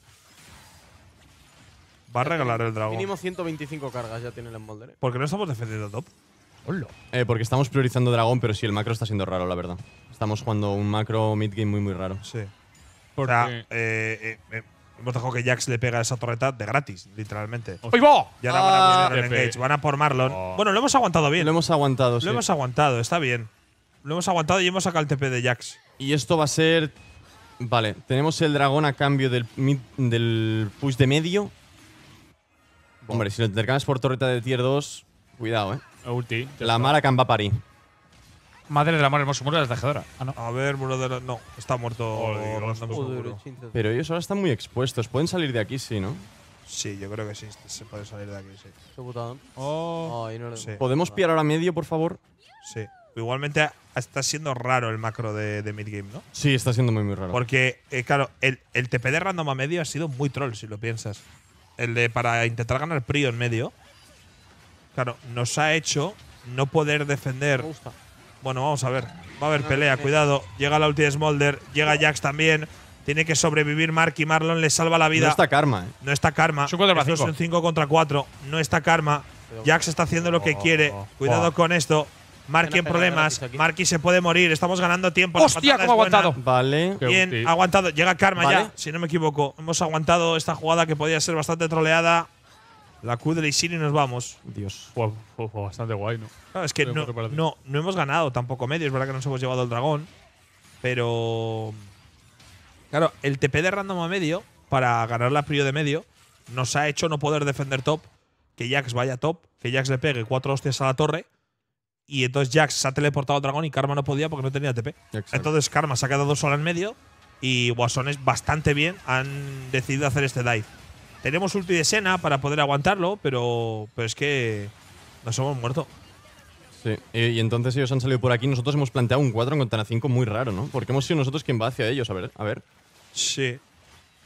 Va a regalar el dragón. Mínimo 125 cargas ya tiene el Embolder. ¿eh? ¿Por qué no estamos defendiendo top? Eh, porque estamos priorizando dragón, pero sí, el macro está siendo raro, la verdad. Estamos jugando un macro mid-game muy, muy raro. Sí. O sea, eh, eh, hemos dejado que Jax le pega esa torreta de gratis, literalmente. va! Y van a por Marlon ah. Engage, van a por Marlon. Oh. Bueno, lo hemos aguantado bien. Lo hemos aguantado, Lo hemos aguantado, está bien. Lo hemos aguantado y hemos sacado el TP de Jax. Y esto va a ser… Vale, tenemos el dragón a cambio del, push de medio. Hombre, si lo intercambias por torreta de tier 2, cuidado, eh. La Mara que Madre del amor hermoso, hemos ah, A ver, brother, No, está muerto. Oh, Pero ellos ahora están muy expuestos. Pueden salir de aquí, sí, ¿no? Sí, yo creo que sí. Se puede salir de aquí, sí. Oh. ¿Podemos pillar ahora medio, por favor? Sí. Igualmente está siendo raro el macro de, midgame, ¿no? Sí, está siendo muy, muy raro. Porque, eh, claro, el, el TP de random a medio ha sido muy troll, si lo piensas. El de para intentar ganar prio en medio Claro, nos ha hecho no poder defender. Bueno, vamos a ver. Va a haber pelea, cuidado. Llega la ulti de Smolder, llega Jax también. Tiene que sobrevivir Mark y Marlon le salva la vida. No está Karma, eh. No está Karma. Es un 5 contra 4. No está Karma. Jax está haciendo lo que oh, quiere. Oh. cuidado con esto. Marky en problemas. Marky se puede morir. Estamos ganando tiempo. ¡Hostia, cómo ha aguantado! Vale. Bien, aguantado. Llega Karma ya, si no me equivoco. Hemos aguantado esta jugada que podía ser bastante troleada. La Q de la y nos vamos. Dios. Fue, bastante guay, ¿no? es que no, no, hemos ganado tampoco medio. Es verdad que nos hemos llevado el dragón. Pero. Claro, el TP de random a medio, para ganar la prio de medio, nos ha hecho no poder defender top. Que Jax vaya top, que Jax le pegue cuatro hostias a la torre. Y entonces Jax se ha teleportado al dragón y Karma no podía porque no tenía TP. Entonces Karma se ha quedado sola en medio. Y Guasones bastante bien han decidido hacer este dive tenemos ulti de Sena para poder aguantarlo, pero, pero es que nos hemos muerto. Sí, y, entonces ellos han salido por aquí. Nosotros hemos planteado un 4 en contra 5 muy raro, ¿no? Porque hemos sido nosotros quien va hacia ellos, a ver. A ver. Sí.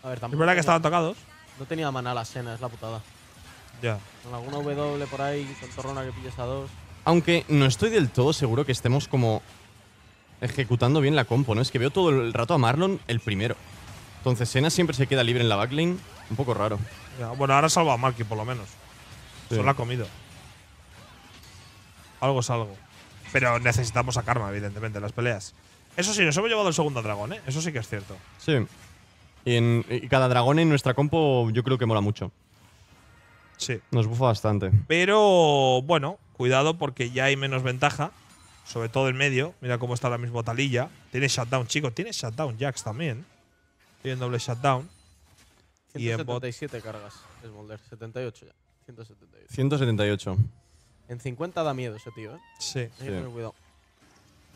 A ver, Es verdad que estaban tocados. No tenía maná la Sena, es la putada. Ya. Con alguna W por ahí, con Torrona que pilles a dos. Aunque no estoy del todo seguro que estemos como ejecutando bien la compo, ¿no? Es que veo todo el rato a Marlon el primero. Entonces Sena siempre se queda libre en la backlane. Un poco raro. bueno, ahora salva a Malky, por lo menos. Se lo ha comido. Algo es algo. Pero necesitamos a Karma, evidentemente, en las peleas. Eso sí, nos hemos llevado el segundo dragón, ¿eh? Eso sí que es cierto. Sí. Y, cada dragón en nuestra compo yo creo que mola mucho. Sí. Nos bufa bastante. Pero, bueno, cuidado porque ya hay menos ventaja. Sobre todo en medio. Mira cómo está la misma Talilla. Tiene shutdown, chicos. Tiene shutdown Jax también. Tiene doble shutdown. Y 177 cargas, es Molder. 78 ya. 178. 178. En 50 da miedo ese tío, ¿eh? Sí. cuidado.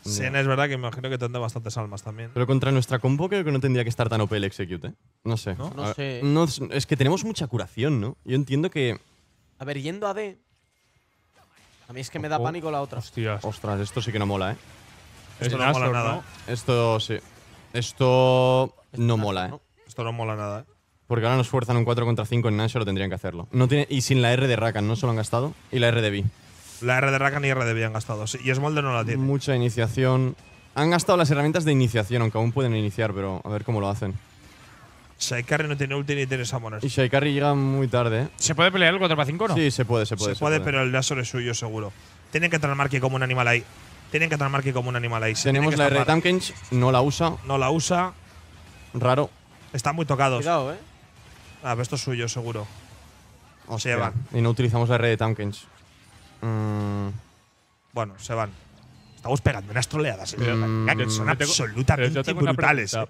Mm. es verdad que imagino que tendrá bastantes almas también. Pero contra nuestra combo creo que no tendría que estar tan OP el Execute, ¿eh? No sé. No, ah, sé. es que tenemos mucha curación, ¿no? Yo entiendo que... A ver, yendo a D... A mí es que me da pánico la otra. Hostias. Ostras, esto sí que no mola, ¿eh? Esto, esto no mola nada. Esto sí. Esto no mola, ¿eh? Esto no mola nada, ¿eh? Porque ahora nos fuerzan un 4 contra 5 en Nashor. lo tendrían que hacerlo. y sin la R de Rakan, no se lo han gastado. Y la R de B. La R de Rakan y R de B han gastado. Sí. Y Smolder no la tiene. Mucha iniciación. Han gastado las herramientas de iniciación, aunque aún pueden iniciar, pero a ver cómo lo hacen. Shaikari no tiene ulti ni tiene summoners. Y Shaikari llega muy tarde. ¿eh? ¿Se puede pelear el 4 para 5 no? Sí, se puede, se puede. Se, puede, pero el lazo es suyo, seguro. Tienen que tramar marque como un animal ahí. Tienen que tramar marque como un animal ahí. Tenemos la R de Tankens, no la usa. No la usa. Raro. Están muy tocados. Cuidado, eh. Ah, esto es suyo, seguro. O se van. Y no utilizamos la red de Tankens. Mm, bueno, se van. Estamos pegando unas troleadas son absolutamente brutales. Eh.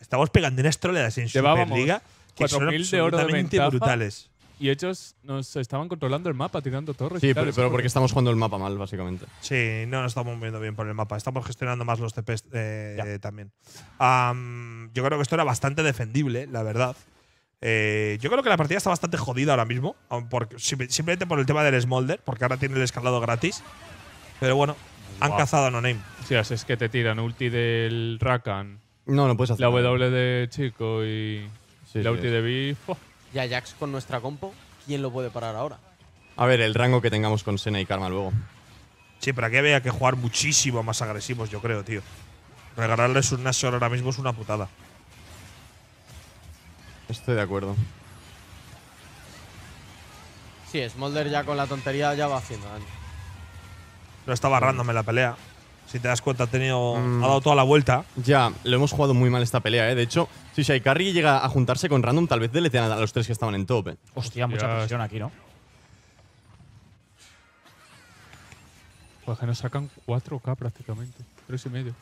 estamos pegando unas troleadas en Superliga que son absolutamente brutales. Y ellos nos estaban controlando el mapa, tirando torres. Sí, pero, porque estamos jugando el mapa mal, básicamente. Sí, no nos estamos moviendo bien por el mapa. Estamos gestionando más los TPs eh, también. yo creo que esto era bastante defendible, la verdad. Eh, yo creo que la partida está bastante jodida ahora mismo, simplemente por el tema del Smolder, porque ahora tiene el escalado gratis. Pero bueno, han cazado a No Name. si es que te tiran ulti del Rakan. No, no puedes hacer. La W de Chico y la ulti de Beef. Y con nuestra compo, ¿quién lo puede parar ahora? A ver, el rango que tengamos con Sena y Karma luego. Sí, pero aquí había que jugar muchísimo más agresivos, yo creo, tío. Regalarles un Nashor ahora mismo es una putada. Estoy de acuerdo. Sí, Smolder ya con la tontería ya va haciendo daño. Pero estaba random la pelea. Si te das cuenta, ha, tenido, mm. ha dado toda la vuelta. Ya, lo hemos jugado muy mal esta pelea, ¿eh? De hecho, si Shaikarri llega a juntarse con Random, tal vez deletean a los tres que estaban en top. ¿eh? Hostia, mucha presión aquí, ¿no? Pues que nos sacan 4K prácticamente. 3 y medio.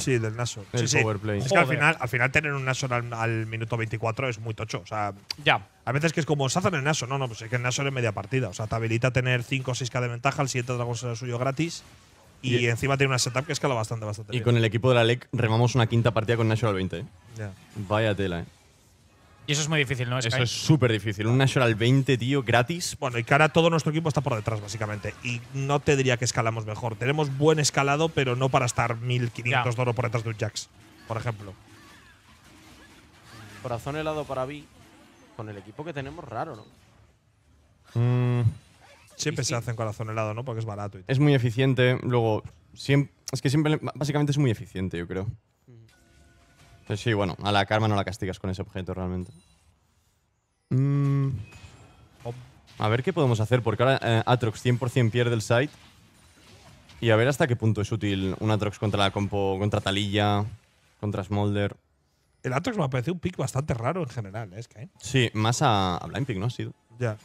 Sí, del Naso. El sí, Es que al final, al final tener un Naso al, minuto 24 es muy tocho. O sea, ya. A veces que es como, se hacen el Naso. No, no, pues es que el Naso es media partida. O sea, te habilita tener 5 o 6k de ventaja, el siguiente dragón suyo gratis. Y, encima tiene una setup que escala bastante, bastante. Y con el equipo de la LEC remamos una quinta partida con al 20. ¿eh? Vaya tela, ¿eh? Y eso es muy difícil, ¿no? Eso es súper difícil. Un National 20, tío, gratis. Bueno, y que ahora todo nuestro equipo está por detrás, básicamente. Y no te diría que escalamos mejor. Tenemos buen escalado, pero no para estar 1500 de oro por detrás de un Jax, por ejemplo. Corazón helado para Vi. Con el equipo que tenemos, raro, ¿no? Mm. Siempre se se en corazón helado, ¿no? Porque es barato. es muy eficiente. Luego, es que siempre, básicamente es muy eficiente, yo creo. Pues sí, bueno, a la karma no la castigas con ese objeto realmente. Mm. A ver qué podemos hacer, porque ahora eh, Atrox 100% pierde el site. Y a ver hasta qué punto es útil un Atrox contra la compo, contra Talilla, contra Smolder. El Atrox me ha parecido un pick bastante raro en general, ¿eh? Es ¿eh? Sí, más a, Blind Pick, ¿no? Ha sido. Ya.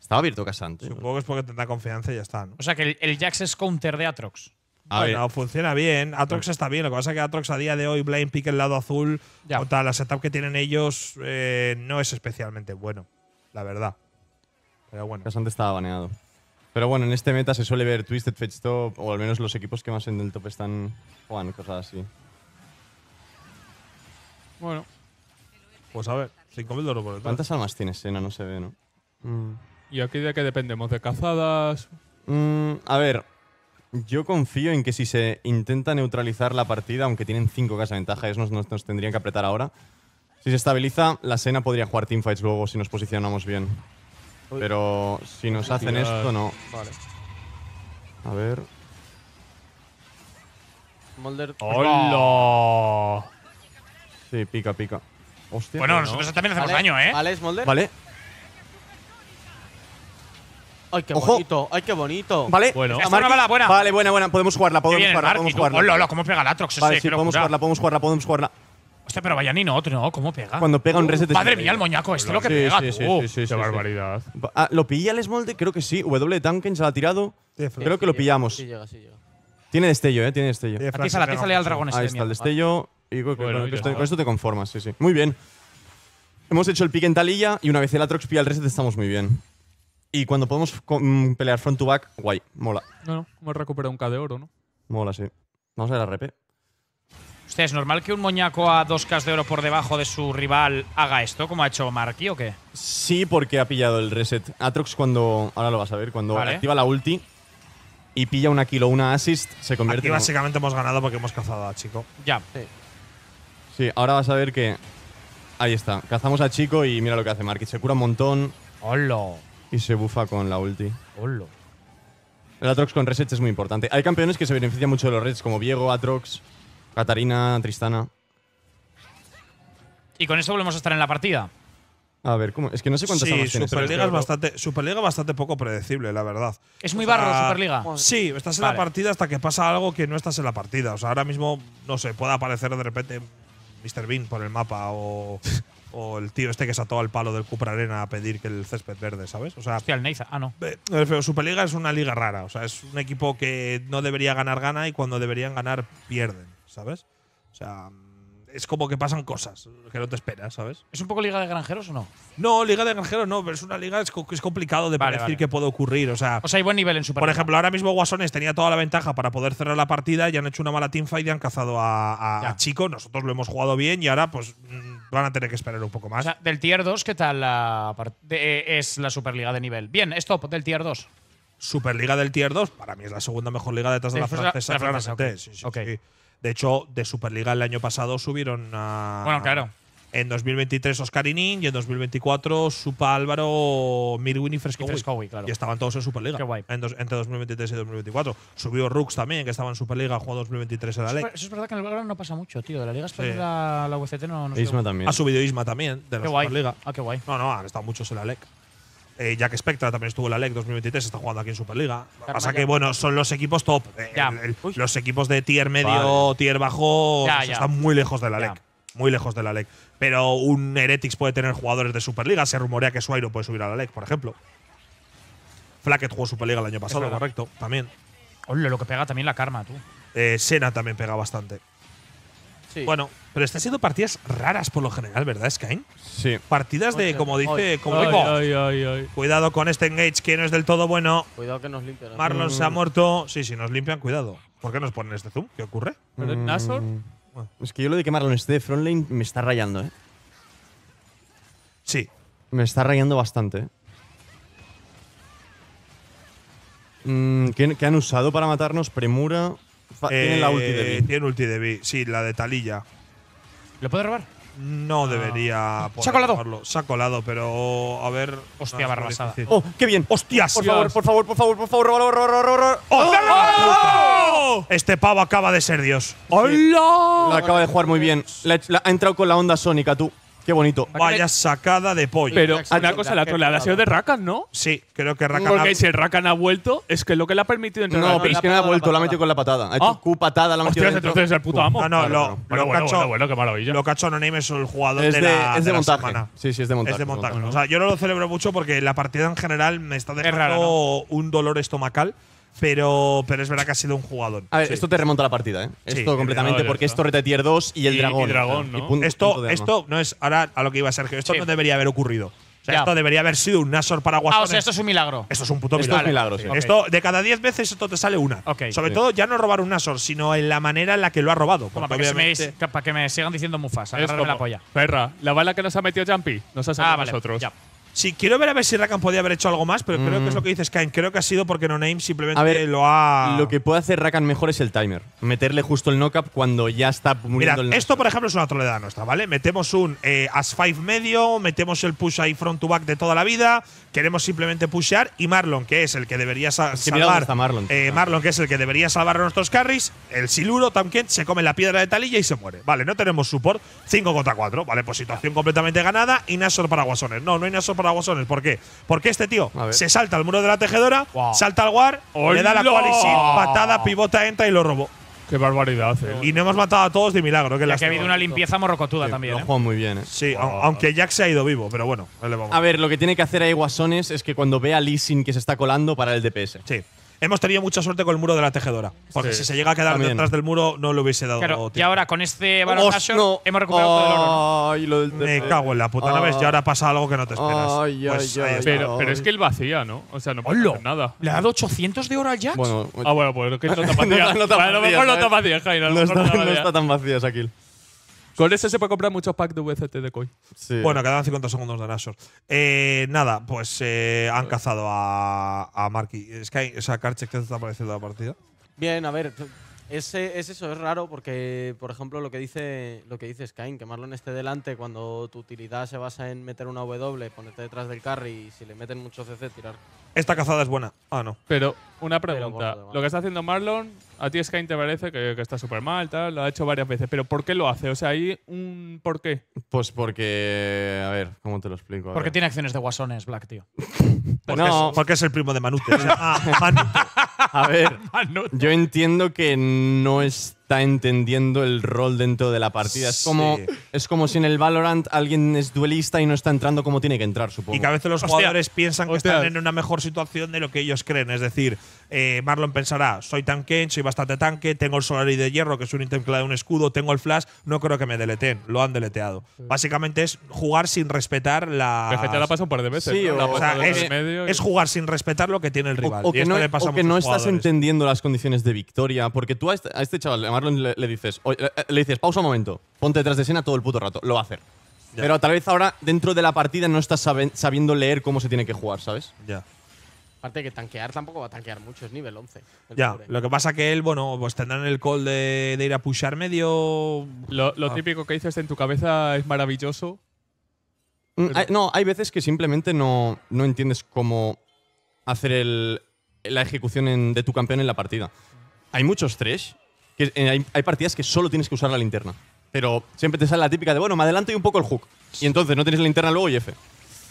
Estaba abierto casa antes. Supongo que es porque tendrá confianza y ya está, O sea que el, el Jax es counter de Atrox bueno, funciona bien. Atrox está bien. Lo que pasa es que Atrox a día de hoy, Blind Pick el lado azul, o tal, la setup que tienen ellos eh, no es especialmente bueno, la verdad. Pero bueno. Antes estaba baneado. Pero bueno, en este meta se suele ver Twisted Fetch Top, o al menos los equipos que más en el top están jugando cosas así. Bueno. Pues a ver, 5.000 de por el ¿Cuántas almas tiene Sena? No se ve, ¿no? Mm. ¿Y aquí de que dependemos? ¿De cazadas? Mm, a ver, yo confío en que si se intenta neutralizar la partida, aunque tienen 5 casas de ventaja, ellos nos, tendrían que apretar ahora. Si se estabiliza, la Sena podría jugar teamfights luego si nos posicionamos bien. Pero si nos hacen esto, no. Vale. A ver. Smolder… ¡Hola! Sí, pica, pica. Hostia, bueno, nosotros también hacemos daño, ¿eh? Vale, Smolder. Vale. ¡Ay, qué bonito! ¡Ay, qué bonito! Vale, Bueno. buena. Vale, buena, buena. Podemos jugarla, podemos jugarla, podemos cómo pega la Atrox. Vale, sí, podemos jugarla, podemos jugarla, podemos jugarla. Hostia, pero vaya ni no, otro no, cómo pega. Cuando pega un uh, reset. Madre mía, el moñaco, esto es lo que pega, sí, sí, sí, Qué barbaridad. Ah, ¿Lo pilla el Smolde? Creo que sí. W de se la ha tirado. Creo que lo pillamos. Sí llega, sí llega. Tiene destello, eh. Tiene destello. al dragón este Ahí está el destello. con, esto, te conformas, sí, sí. Muy bien. Hemos hecho el pique en Talilla y una vez el Atrox pilla el reset estamos muy bien. Y cuando podemos mm, pelear front to back, guay, mola. No, no, hemos recuperado un K de oro, ¿no? Mola, sí. Vamos a ver la repe. ¿es normal que un moñaco a dos k de oro por debajo de su rival haga esto, como ha hecho Marky o qué? Sí, porque ha pillado el reset. Atrox cuando. Ahora lo vas a ver, cuando activa la ulti y pilla una kilo, una assist, se convierte Aquí básicamente hemos ganado porque hemos cazado a Chico. Ya. Sí. ahora vas a ver que. Ahí está. Cazamos a Chico y mira lo que hace Marky. Se cura un montón. ¡Holo! y se bufa con la ulti. El Atrox con reset es muy importante. Hay campeones que se benefician mucho de los resets, como Viego, Atrox, Katarina, Tristana. Y con eso volvemos a estar en la partida. A ver, ¿cómo? es que no sé cuántas sí, Superliga es bastante, bastante poco predecible, la verdad. Es muy barro Superliga. Sí, estás en la partida hasta que pasa algo que no estás en la partida. O sea, ahora mismo, no sé, puede aparecer de repente Mr. Bean por el mapa o, o el tío este que se ató al palo del Cupra Arena a pedir que el césped verde, ¿sabes? O sea, Hostia, el Neiza. Ah, no. Eh, Superliga es una liga rara. O sea, es un equipo que no debería ganar, gana y cuando deberían ganar, pierden, ¿sabes? O sea, es como que pasan cosas que no te esperas, ¿sabes? ¿Es un poco liga de granjeros o no? No, liga de granjeros no, pero es una liga que es complicado de parecer que puede ocurrir. O sea, o sea, hay buen nivel en Superliga. Por ejemplo, ahora mismo Guasones tenía toda la ventaja para poder cerrar la partida y han hecho una mala teamfight y han cazado a, a Chico. Nosotros lo hemos jugado bien y ahora, pues van a tener que esperar un poco más. del tier 2, ¿qué tal la eh, es la Superliga de nivel? Bien, stop del tier 2. Superliga del tier 2, para mí es la segunda mejor liga detrás de la francesa, De hecho, de Superliga el año pasado subieron a. Bueno, claro. En 2023 Oscar Inín, y en 2024 Supa Álvaro, Mirwin y Frescowi. Y, claro. y estaban todos en Superliga. Qué guay. entre 2023 y 2024. Subió Rux también, que estaba en Superliga, jugó 2023 en la LEC. Eso es verdad que en el Belgrano no pasa mucho, tío. De la Liga Española sí. la, la no, no Isma también. Ha subido Isma también, de la qué guay. Superliga. Ah, qué guay. No, no, han estado muchos en la LEC. Eh, Jack Spectra también estuvo en la LEC 2023, está jugando aquí en Superliga. pasa que, bueno, son los equipos top. Eh, los equipos de tier medio, tier bajo, pues están muy lejos de la LEC. Muy lejos de la LEC. Pero un Heretics puede tener jugadores de Superliga. Se rumorea que Suairo puede subir a la LEC, por ejemplo. Flackett jugó Superliga el año pasado, correcto, también. Hola, lo que pega también la Karma, tú. Eh, Sena también pega bastante. Sí. Bueno, pero están siendo partidas raras por lo general, ¿verdad, Skyne? Sí. Partidas de, como dice. ay, ay, ay, Cuidado con este engage que no es del todo bueno. Cuidado que nos limpian. ¿eh? Marlon se ha mm. muerto. Sí, sí, nos limpian, cuidado. ¿Por qué nos ponen este zoom? ¿Qué ocurre? Es que yo lo de quemarlo en este de frontline me está rayando, ¿eh? Sí. Me está rayando bastante. ¿eh? Mm, ¿qué, ¿qué, han usado para matarnos? Premura. tiene la ulti de B. Eh, tiene ulti de B, sí, la de Talilla. ¿Lo puede robar? No ah. debería poder Se ha Se ha colado, pero a ver. Hostia, barra Oh, qué bien. Hostias. Por favor, por favor, por favor, por favor, ¡Oh! ¡Oh! ¡Oh! Este pavo acaba de ser Dios. ¡Hola! acaba de jugar muy bien. ha entrado con la onda sónica, tú. Qué bonito. Vaya sacada de pollo. Pero una cosa, la ha sido de Rakan, ¿no? Sí, creo que Rakan Porque ha… si el Rakan ha vuelto, es que lo que le ha permitido entrar No, pero es que no ha vuelto, la ha metido con la patada. Ha hecho Q ah. patada, la ha metido entonces es el puto amo. No, no, lo, lo, cacho, bueno, qué maravilla. lo cacho Anonymous es el jugador de, la Es de, Sí, sí, es de montaje. Es de montaje. O sea, yo no lo celebro mucho porque la partida en general me está dejando un dolor estomacal. Pero, pero es verdad que ha sido un jugador. esto te remonta la partida, ¿eh? esto completamente, porque esto. es tier 2 y el dragón. esto, esto no es ahora a lo que iba Sergio. Esto no debería haber ocurrido. esto debería haber sido un Nasor para guasones. Ah, o sea, esto es un milagro. Esto es un puto milagro. Esto, de cada 10 veces esto te sale una. Sobre todo ya no robar un Nasor, sino en la manera en la que lo ha robado. Para que, me, sigan diciendo mufas, la polla. Perra, la bala que nos ha metido Jumpy nos ha ah, salido a nosotros. Sí, quiero ver a ver si Rakan podía haber hecho algo más, pero creo que es lo mm. que dices, Kain. Creo que ha sido porque No Name simplemente lo ha. Lo que puede hacer Rakan mejor es el timer. Meterle justo el knockup cuando ya está muriendo Mira, Esto, por ejemplo, es una troleada nuestra, ¿vale? Metemos un eh, as 5 medio, metemos el push ahí front to back de toda la vida, queremos simplemente pushear y Marlon, que es el que debería salvar. Marlon. Eh, ah. Marlon, que es el que debería salvar a nuestros carries, el Siluro, también se come la piedra de talilla y se muere. Vale, no tenemos support. 5 contra 4, ¿vale? Pues situación completamente ganada y Nasor para Guasones. No, no hay Nasor para guasones ¿Por qué? Porque este tío se salta al muro de la tejedora, salta al guard, le da la coalición, patada, pivota, entra y lo robó. Qué barbaridad. Eh. Y no hemos matado a todos de milagro. Que, ha habido una limpieza morrocotuda también. Lo ¿eh? muy bien. Eh. Sí, aunque Jack se ha ido vivo, pero bueno. A ver, lo que tiene que hacer ahí Guasones es que cuando vea a Sin que se está colando, para el DPS. Sí. Hemos tenido mucha suerte con el muro de la tejedora. Porque si se llega a quedar detrás del muro, no lo hubiese dado Y ahora con este Baron hemos recuperado todo el oro. Me cago en la puta ¿no ya y ahora pasa algo que no te esperas. Pues pero, pero, es que él vacía, ¿no? O sea, no pasa nada. ¿Le ha dado 800 de oro al Jax? ah, bueno, pues que no está vacía. no, no, está vacía, no está tan vacía esa con ese se puede comprar muchos packs de VCT de COIN. Bueno, quedan 50 segundos de Nashor. Eh, nada, pues eh, han cazado a, a Marky. Es que hay, o sea, ¿qué te está pareciendo la partida? Bien, a ver, es eso, es raro porque, por ejemplo, lo que dice, lo que dice Skyne, que Marlon esté delante cuando tu utilidad se basa en meter una W, ponerte detrás del carry y si le meten mucho CC, tirar. Esta cazada es buena. Ah, no. Pero una pregunta. lo que está haciendo Marlon, a ti Skyne te parece que, está súper mal, tal, lo ha hecho varias veces, pero ¿por qué lo hace? O sea, hay un por qué. Pues porque, a ver, ¿cómo te lo explico? porque tiene acciones de guasones, Black, tío. porque, no. es, porque es el primo de Manute. Ah, Manute. A ver, yo entiendo que no está entendiendo el rol dentro de la partida. Es como, es como si en el Valorant alguien es duelista y no está entrando como tiene que entrar, supongo. Y que a veces los jugadores piensan que están en una mejor situación de lo que ellos creen. Es decir, eh, Marlon pensará, soy tanque, soy bastante tanque, tengo el Solari de hierro, que es un item de un escudo, tengo el Flash, no creo que me deleten, lo han deleteado. Básicamente es jugar sin respetar la… gente la pasa un par de veces. Sí, o sea, es, es, jugar sin respetar lo que tiene el rival. O, que, no, estás entendiendo las condiciones de victoria, porque tú a este, este chaval, a Marlon, le, dices, le, dices, pausa un momento, ponte detrás de escena todo el puto rato, lo va a hacer. Pero tal vez ahora dentro de la partida no estás sabiendo leer cómo se tiene que jugar, ¿sabes? Ya. Aparte que tanquear tampoco va a tanquear mucho, es nivel 11. Ya, lo que pasa que él, bueno, pues tendrán el call de, ir a pushar medio… Lo, ah. típico que dices en tu cabeza es maravilloso. Mm, no, hay veces que simplemente no, no entiendes cómo hacer el, la ejecución de tu campeón en la partida. Hay muchos tres, que eh, hay, partidas que solo tienes que usar la linterna. Pero siempre te sale la típica de, bueno, me adelanto y un poco el hook. Y entonces no tienes la linterna luego y F.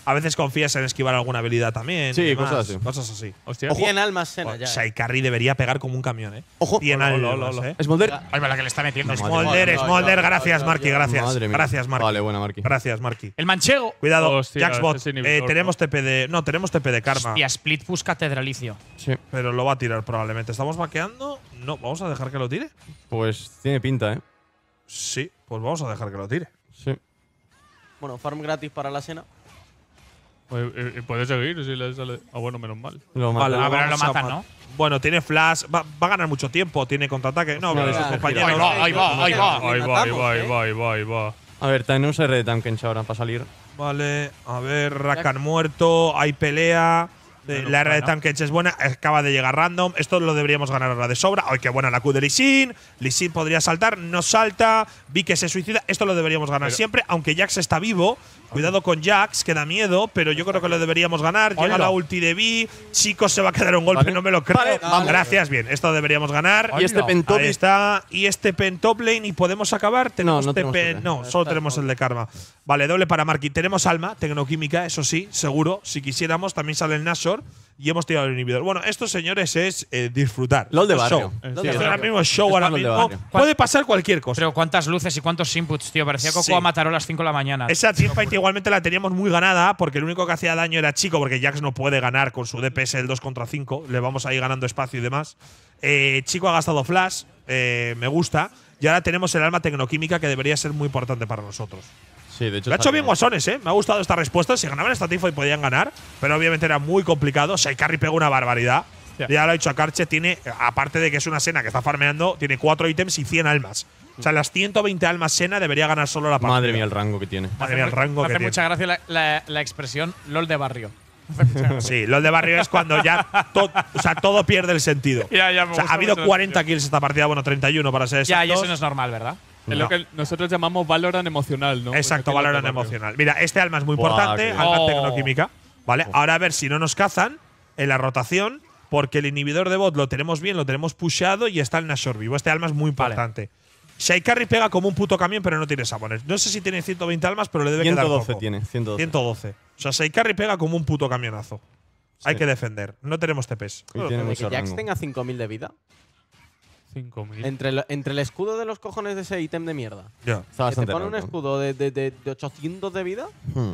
A veces confías en esquivar alguna habilidad también. Sí, cosas así. Cosas así. Hostia. Ojo. almas ya. O eh. sea, debería pegar como un camión, ¿eh? Ojo. 100 almas, ¿eh? Smolder. Ay, la que le está metiendo. Smolder, Smolder. Gracias, Marky. Gracias. Gracias, Marky. Vale, buena, Marky. Gracias, Marky. El manchego. Cuidado, Jaxbot. Eh, tenemos TP de… No, tenemos TP de karma. Hostia, Split push catedralicio. Sí. Pero lo va a tirar probablemente. ¿Estamos vaqueando? No, ¿vamos a dejar que lo tire? Pues tiene pinta, ¿eh? Sí, pues vamos a dejar que lo tire. Sí. Bueno, farm gratis para la cena. Pues, eh, eh, puede seguir si le sale. Ah, bueno, menos mal. lo matan, ¿no? Bueno, tiene flash, va, a ganar mucho tiempo, tiene contraataque. No, compañeros. Ahí va, ahí va, ahí va. Ahí va, ahí va, A ver, tenemos R de Tankench ahora para salir. Vale, a ver, Rakan muerto, hay pelea. Eh, la R de Tankench es buena, acaba de llegar random. Esto lo deberíamos ganar ahora de sobra. ¡Ay, qué buena la Q de Lissin! Sin podría saltar, no salta. Vi que se suicida. Esto lo deberíamos ganar siempre, aunque Jax está vivo. Cuidado con Jax, que da miedo, pero yo creo que lo deberíamos ganar. Llega la ulti de Vi. Chicos, se va a quedar un golpe, no me lo creo. Gracias, bien. Esto deberíamos ganar. Y este pentoplane. está. Y este y podemos acabar. Tenemos no, este no solo tenemos el de Karma. Vale, doble para Marky. Tenemos alma, tecnoquímica, eso sí, seguro. Si quisiéramos, también sale el Nashor y hemos tirado el inhibidor. Bueno, estos señores es eh, disfrutar. Lo de es ahora mismo show, ahora mismo. Puede pasar cualquier cosa. Pero cuántas luces y cuántos inputs, tío. Parecía Coco a matar a las 5 de la mañana. Esa teamfight igualmente la teníamos muy ganada porque el único que hacía daño era Chico, porque Jax no puede ganar con su DPS el 2 contra 5. Le vamos a ir ganando espacio y demás. Eh, Chico ha gastado flash, eh, me gusta. Y ahora tenemos el arma tecnoquímica que debería ser muy importante para nosotros. La ha hecho bien Guasones, ¿eh? Me ha gustado esta respuesta. Si ganaban esta tifo y podían ganar, pero obviamente era muy complicado. Carry pegó una barbaridad. Ya lo ha dicho a Karche, tiene, aparte de que es una Sena que está farmeando, tiene cuatro ítems y 100 almas. O sea, las 120 almas Sena debería ganar solo la partida. Madre mía, el rango que tiene. Madre el rango hace mucha gracia la, expresión LOL de barrio. Sí, LOL de barrio es cuando ya o sea, todo pierde el sentido. ha habido 40 kills esta partida, bueno, 31 para ser exactos. Ya, y eso no es normal, ¿verdad? Es lo que nosotros llamamos Valorant emocional, ¿no? Exacto, valoran emocional. Mira, este alma es muy importante, alma oh. tecnoquímica. ¿Vale? Ahora a ver si no nos cazan en la rotación, porque el inhibidor de bot lo tenemos bien, lo tenemos pushado y está el Nashor vivo. Este alma es muy importante. Vale. pega como un puto camión, pero no tiene sabones. No sé si tiene 120 almas, pero le debe 112 quedar poco. tiene, 112. O sea, Carry pega como un puto camionazo. Hay que defender. No tenemos TPs. que Jax tenga 5.000 de vida. 5.000. Entre, el- entre el escudo de los cojones de ese ítem de mierda. Ya. te pone un escudo de, de- de- 800 de vida. Hmm.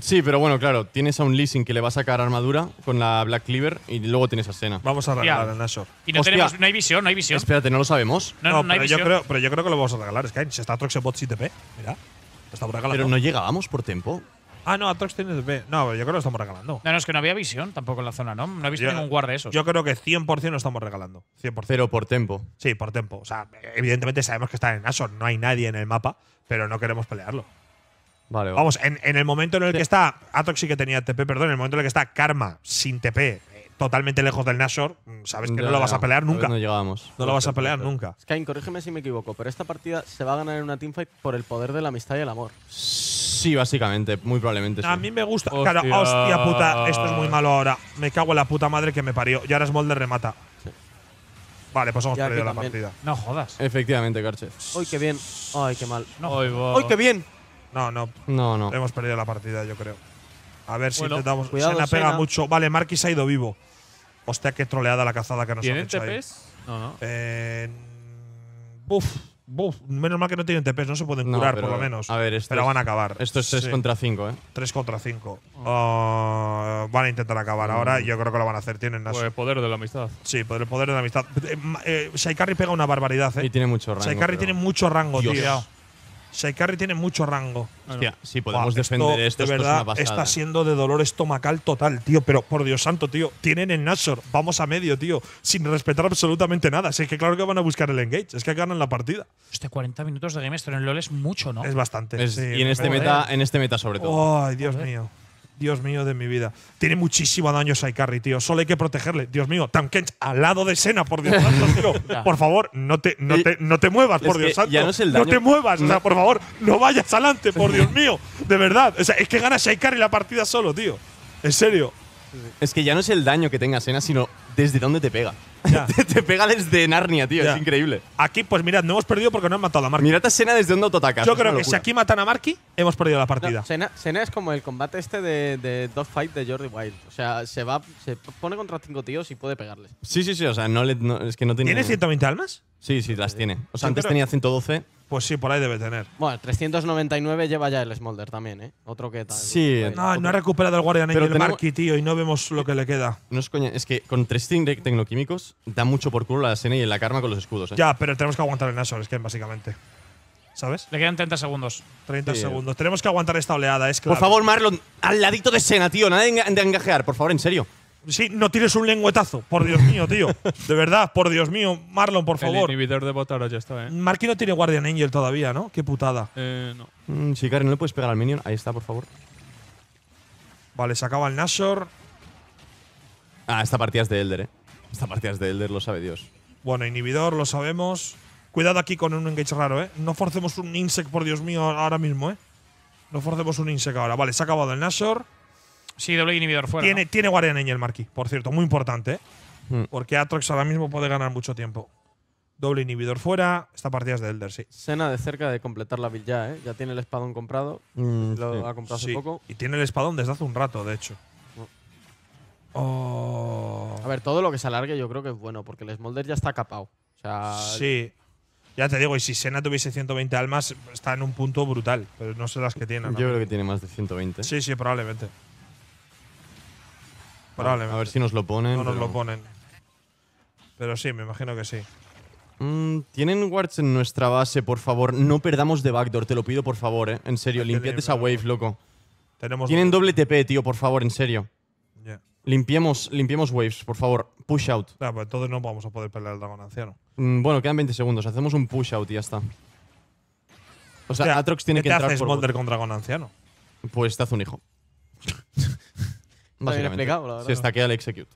Sí, pero bueno, claro, tienes a un leasing que le va a sacar armadura con la Black Cleaver y luego tienes a Sena. Vamos a regalar el Nashor. Y no tenemos, no hay visión, no hay visión. Espérate, no lo sabemos. pero, yo creo, pero yo creo que lo vamos a regalar. Es que se está Troxebot y TP. Mira. Está Pero no llegábamos por tiempo. Ah, no, Atox tiene TP. No, yo creo que lo estamos regalando. No, es que no había visión tampoco en la zona, ¿no? No he visto ningún guard de esos. Yo creo que 100% lo estamos regalando. 100%. Pero por tempo. Sí, por tempo. O sea, evidentemente sabemos que está en Nashor. no hay nadie en el mapa, pero no queremos pelearlo. Vale, vale. Vamos, en, el momento en el que está. Atox sí que tenía TP, perdón. En el momento en el que está Karma sin TP, eh, totalmente lejos del Nashor, mm, sabes que no, lo vas a pelear nunca. no No lo vas a pelear nunca. Skyn, corrígeme si me equivoco, pero esta partida se va a ganar en una teamfight por el poder de la amistad y el amor. Sí, básicamente, muy probablemente. A mí me gusta. Claro, hostia puta, esto es muy malo ahora. Me cago en la puta madre que me parió. Y ahora Smolder remata. Vale, pues hemos perdido la partida. No jodas. Efectivamente, Karchev. Uy, qué bien. Ay, qué mal. Uy, qué bien. No, no, No, no. hemos perdido la partida, yo creo. A ver si intentamos. Cuidado, Sena pega mucho. Vale, Marquis ha ido vivo. Hostia, qué troleada la cazada que nos han hecho ahí. No, no. Eh, menos mal que no tienen TPs, no se pueden curar, por lo menos. A ver, pero van a acabar. Esto es 3 contra 5, ¿eh? 3 contra 5. Ah, van a intentar acabar ahora mm. yo creo que lo van a hacer. Tienen pues el poder de la amistad. Sí, el poder de la amistad. Eh, eh pega una barbaridad, Y eh. tiene mucho rango. tiene mucho rango, tío. Shaikarri tiene mucho rango. Hostia, si podemos defender esto, está siendo de dolor estomacal total, tío. Pero por Dios santo, tío, tienen el Nashor, vamos a medio, tío, sin respetar absolutamente nada. Así que claro que van a buscar el engage, es que ganan la partida. Este 40 minutos de Game en LoL es mucho, ¿no? Es bastante. y en este, meta, en este meta sobre todo. Ay, Dios mío. Dios mío de mi vida. Tiene muchísimo daño Saikari, tío. Solo hay que protegerle. Dios mío, Tankench al lado de Sena, por Dios santo, tío. Por favor, no te, no te, no te muevas, por Dios santo. no, te muevas, o sea, por favor, no vayas adelante, por Dios mío. De verdad. es que gana Saikari la partida solo, tío. En serio. Es que ya no es el daño que tenga Sena, sino desde dónde te pega. te, pega desde Narnia, tío. Es increíble. Aquí, pues mirad, no hemos perdido porque no han matado a Marky. Mirad esta Sena desde donde atacas. Yo creo que si aquí matan a Marky, hemos perdido la partida. No, Sena, es como el combate este de, de Fight de Jordi Wild. O sea, se va, se pone contra cinco tíos y puede pegarles. Sí, sí, sí. O sea, no, es que no tiene. ¿Tiene 120 almas? Sí, sí, las tiene. O sea, antes tenía 112. Pues sí, por ahí debe tener. Bueno, 399 lleva ya el Smolder también, ¿eh? Otro que tal. Sí. No, ha recuperado el Guardian de Marky, tío, y no vemos lo que le queda. No es es que con tres Tecnoquímicos da mucho por culo la escena y la Karma con los escudos. ¿eh? Ya, pero tenemos que aguantar el Nashor, es que básicamente. ¿Sabes? Le quedan 30 segundos. 30 segundos. Tenemos que aguantar esta oleada, es que. Por favor, Marlon, al ladito de escena, tío. Nada de engajear, por favor, en serio. Sí, no tienes un lenguetazo, Por Dios mío, tío. de verdad, por Dios mío. Marlon, por favor. El inhibidor de ya está, ¿eh? Marky no tiene Guardian Angel todavía, ¿no? Qué putada. Eh, no. Mm, sí, Karen, ¿no le puedes pegar al minion? Ahí está, por favor. Vale, se acaba el Nashor. Ah, esta partida es de Elder, ¿eh? Esta es de Elder lo sabe Dios. Bueno, inhibidor, lo sabemos. Cuidado aquí con un engage raro, ¿eh? No forcemos un insect, por Dios mío, ahora mismo, ¿eh? No forcemos un insect ahora. Vale, se ha acabado el Nashor. Sí, doble inhibidor fuera. Tiene, tiene Guardian Angel Marquis, por cierto, muy importante, ¿eh? Mm. Porque Atrox ahora mismo puede ganar mucho tiempo. Doble inhibidor fuera. Esta partida es de Elder, sí. Cena de cerca de completar la build ya, ¿eh? Ya tiene el espadón comprado. Mm, lo ha comprado hace poco. Y tiene el espadón desde hace un rato, de hecho. Oh. A ver, todo lo que se alargue yo creo que es bueno, porque el Smolder ya está capado. sí. Ya te digo, y si Sena tuviese 120 almas, está en un punto brutal, pero no sé las que tiene. Yo creo que tiene más de 120. Sí, sí, probablemente. Probablemente. A ver si nos lo ponen. No nos lo ponen. Pero sí, me imagino que sí. Mm, ¿Tienen wards en nuestra base, por favor? No perdamos de backdoor, te lo pido, por favor, eh. En serio, limpiate esa wave, loco. Tenemos Tienen doble TP, tío, por favor, en serio. Yeah. Limpiemos, limpiemos waves, por favor. Push out. Todos ah, pues entonces no vamos a poder pelear al dragón anciano. Mm, bueno, quedan 20 segundos. Hacemos un push out y ya está. O sea, Atrox tiene que te entrar con dragón anciano? Pues te hace un hijo. Está Se stackea el execute.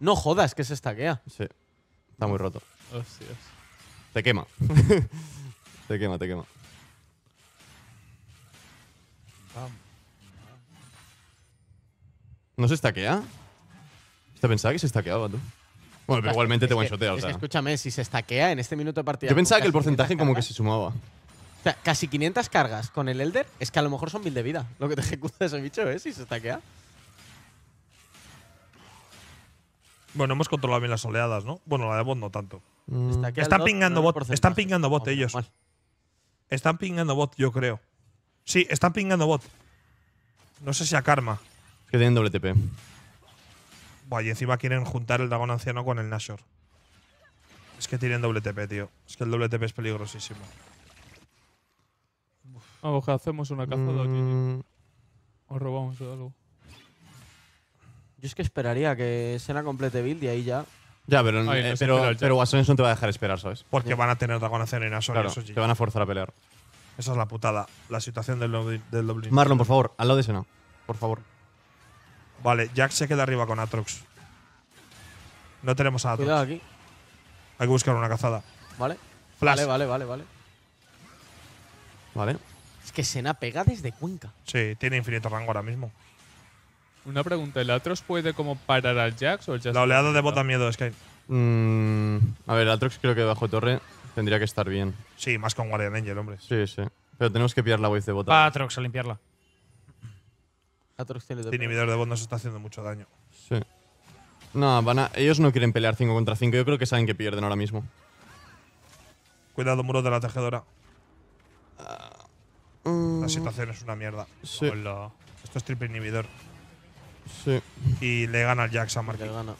No jodas que se stackea. Sí. Está muy roto. Hostias. Te quema. te quema, te quema. Vamos. ¿No se stackea? pensaba que se stackeaba. tú. Bueno, pero igualmente te one-shotea, o sea. Escúchame, si se stackea en este minuto de partida. Yo pensaba que el porcentaje como que se sumaba. O sea, casi 500 cargas con el Elder es que a lo mejor son 1000 de vida lo que te ejecuta ese bicho, ¿eh? Si se stackea. Bueno, hemos controlado bien las oleadas, ¿no? Bueno, la de bot no tanto. Mm. están pingando bot, están pingando bot ellos. Están pingando bot, yo creo. Sí, están pingando bot. No sé si a Karma. Que tienen doble TP. y encima quieren juntar el dragón anciano con el Nashor. Es que tienen doble TP, tío. Es que el doble TP es peligrosísimo. Vamos, hacemos una cazada mm. aquí. O robamos o algo. Yo es que esperaría que Sena complete build y ahí ya. Ya, pero, eh, no pero, no te va a dejar esperar, ¿sabes? Porque van a tener dragón anciano y Nashor Te van a forzar a pelear. Esa es la putada. La situación del, del Marlon, por favor, al lado de Sena. Por favor. Vale, Jack se queda arriba con Atrox. No tenemos a Atrox. aquí. Hay que buscar una cazada. Vale. Vale, vale, vale, vale. Vale. Es que Sena pega desde Cuenca. Sí, tiene infinito rango ahora mismo. Una pregunta, ¿el Atrox puede como parar al Jax o el Jax La oleada de bota miedo, Sky. Mmm… a ver, Atrox creo que bajo torre tendría que estar bien. Sí, más con Guardian Angel, hombre. Sí, sí. Pero tenemos que pillar la wave de ah Atrox a limpiarla. El inhibidor de bot está haciendo mucho daño. Sí. No, van a, ellos no quieren pelear 5 contra 5. Yo creo que saben que pierden ahora mismo. Cuidado, muro de la tejedora. Ah, mm. la situación es una mierda. Sí. Esto es triple inhibidor. Sí. Y le gana el Jax a gana.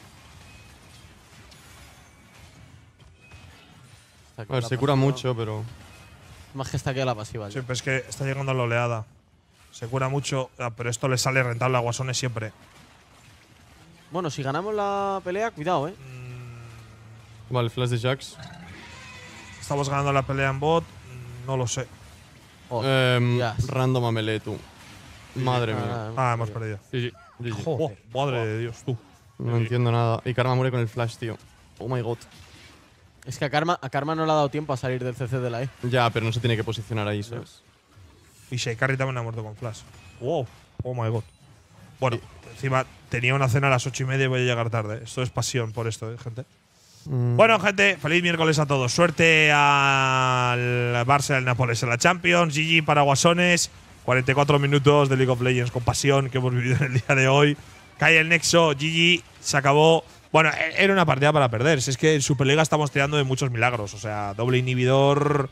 se cura mucho, pero. Más que está la pasiva. Sí, pero es que está llegando a la oleada. Se cura mucho, ah, pero esto le sale rentable a Guasones siempre. Bueno, si ganamos la pelea, cuidado, ¿eh? Mm. Vale, flash de Jax. Estamos ganando la pelea en bot, mm, no lo sé. Oh, em, random a melee, tú. Madre mía. Ah, ah hemos perdido. Sí, sí. madre de Dios, tú. No entiendo nada. Y Karma muere con el flash, tío. Oh my god. Es que a Karma, a Karma no le ha dado tiempo a salir del CC de la E. Ya, pero no se tiene que posicionar ahí, ¿sabes? Y también ha muerto con Flash. Wow, oh my god. Bueno, encima tenía una cena a las 8 y media y voy a llegar tarde. Esto es pasión por esto, ¿eh, gente. Mm. Bueno, gente, feliz miércoles a todos. Suerte al Barça del Nápoles en la Champions. GG para Guasones. 44 minutos de League of Legends con pasión que hemos vivido en el día de hoy. Cae el nexo, GG, se acabó. Bueno, e-, era una partida para perder. es que en Superliga estamos tirando de muchos milagros. O sea, doble inhibidor,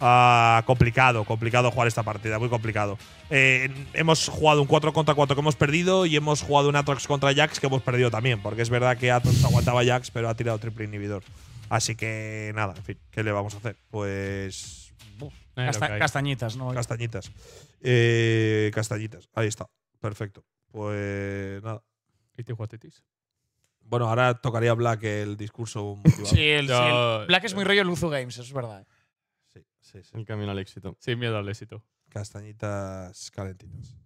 Ah, complicado, complicado jugar esta partida, muy complicado. Eh, hemos jugado un 4 contra 4 que hemos perdido y hemos jugado un Atrox contra Jax que hemos perdido también, porque es verdad que Atrox aguantaba Jax, pero ha tirado triple inhibidor. Así que nada, en fin, ¿qué le vamos a hacer? Pues. Eh, castañitas, ¿no? Castañitas. Eh, castañitas, ahí está, perfecto. Pues nada. Bueno, ahora tocaría Black el discurso sí, Black es muy rollo Luzu Games, eso es verdad. Eh. El camino al éxito. Sin miedo al éxito. Castañitas calentitas.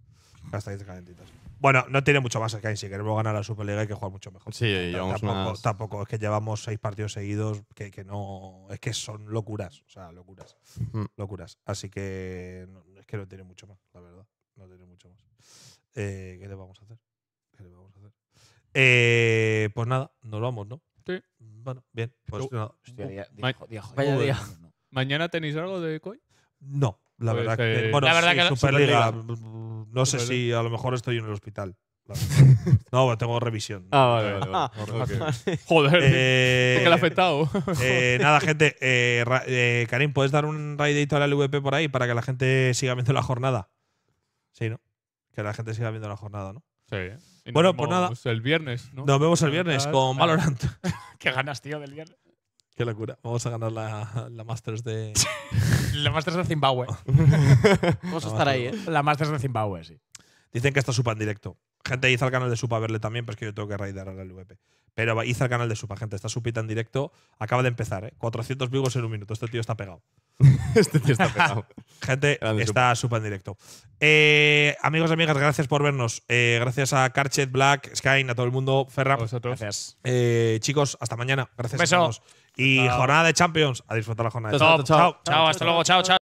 Castañitas calentitas. Bueno, no tiene mucho más que Si queremos ganar la Superliga hay que jugar mucho mejor. Sí, llevamos tampoco, tampoco. Es que llevamos seis partidos seguidos que, no. Es que son locuras. O sea, locuras. Locuras. Así que es que no tiene mucho más, la verdad. No tiene mucho más. Eh, ¿Qué le vamos a hacer? Eh, pues nada, nos vamos, ¿no? Sí. Bueno, bien. Pues Hostia, Vaya día. ¿Mañana tenéis algo de COI? No, la pues, verdad que. Eh, bueno, la verdad mm, mm, No sé si a lo mejor estoy en el hospital. no, tengo revisión. Ah, vale, vale. Ah, Joder, eh, que le ha afectado. Eh, nada, gente. Karim, ¿puedes dar un raidito la LVP por ahí para que la gente siga viendo la jornada? Sí, ¿no? Que la gente siga viendo la jornada, ¿no? Sí. Bueno, pues nada. El viernes, ¿no? Nos vemos el viernes con Valorant. Qué ganas, tío, del viernes. Qué locura. Vamos a ganar la, la Masters de. la Masters de Zimbabue. Vamos a estar ahí, ¿eh? La Masters de Zimbabue, sí. Dicen que está súper en directo. Gente, hizo al canal de Supa a verle también, pero es que yo tengo que raidar al VP. Pero hice al canal de Supa, gente. Está Supita en directo. Acaba de empezar, ¿eh? 400 vivos en un minuto. Este tío está pegado. este tío está pegado. gente, está súper en directo. Eh, amigos y amigas, gracias por vernos. Eh, gracias a Karchet, Black, Sky, a todo el mundo. Ferra. Vosotros. Gracias. Eh, chicos, hasta mañana. Gracias. A y jornada de Champions. A disfrutar la jornada de Champions. Chao, hasta luego. Chao, chao.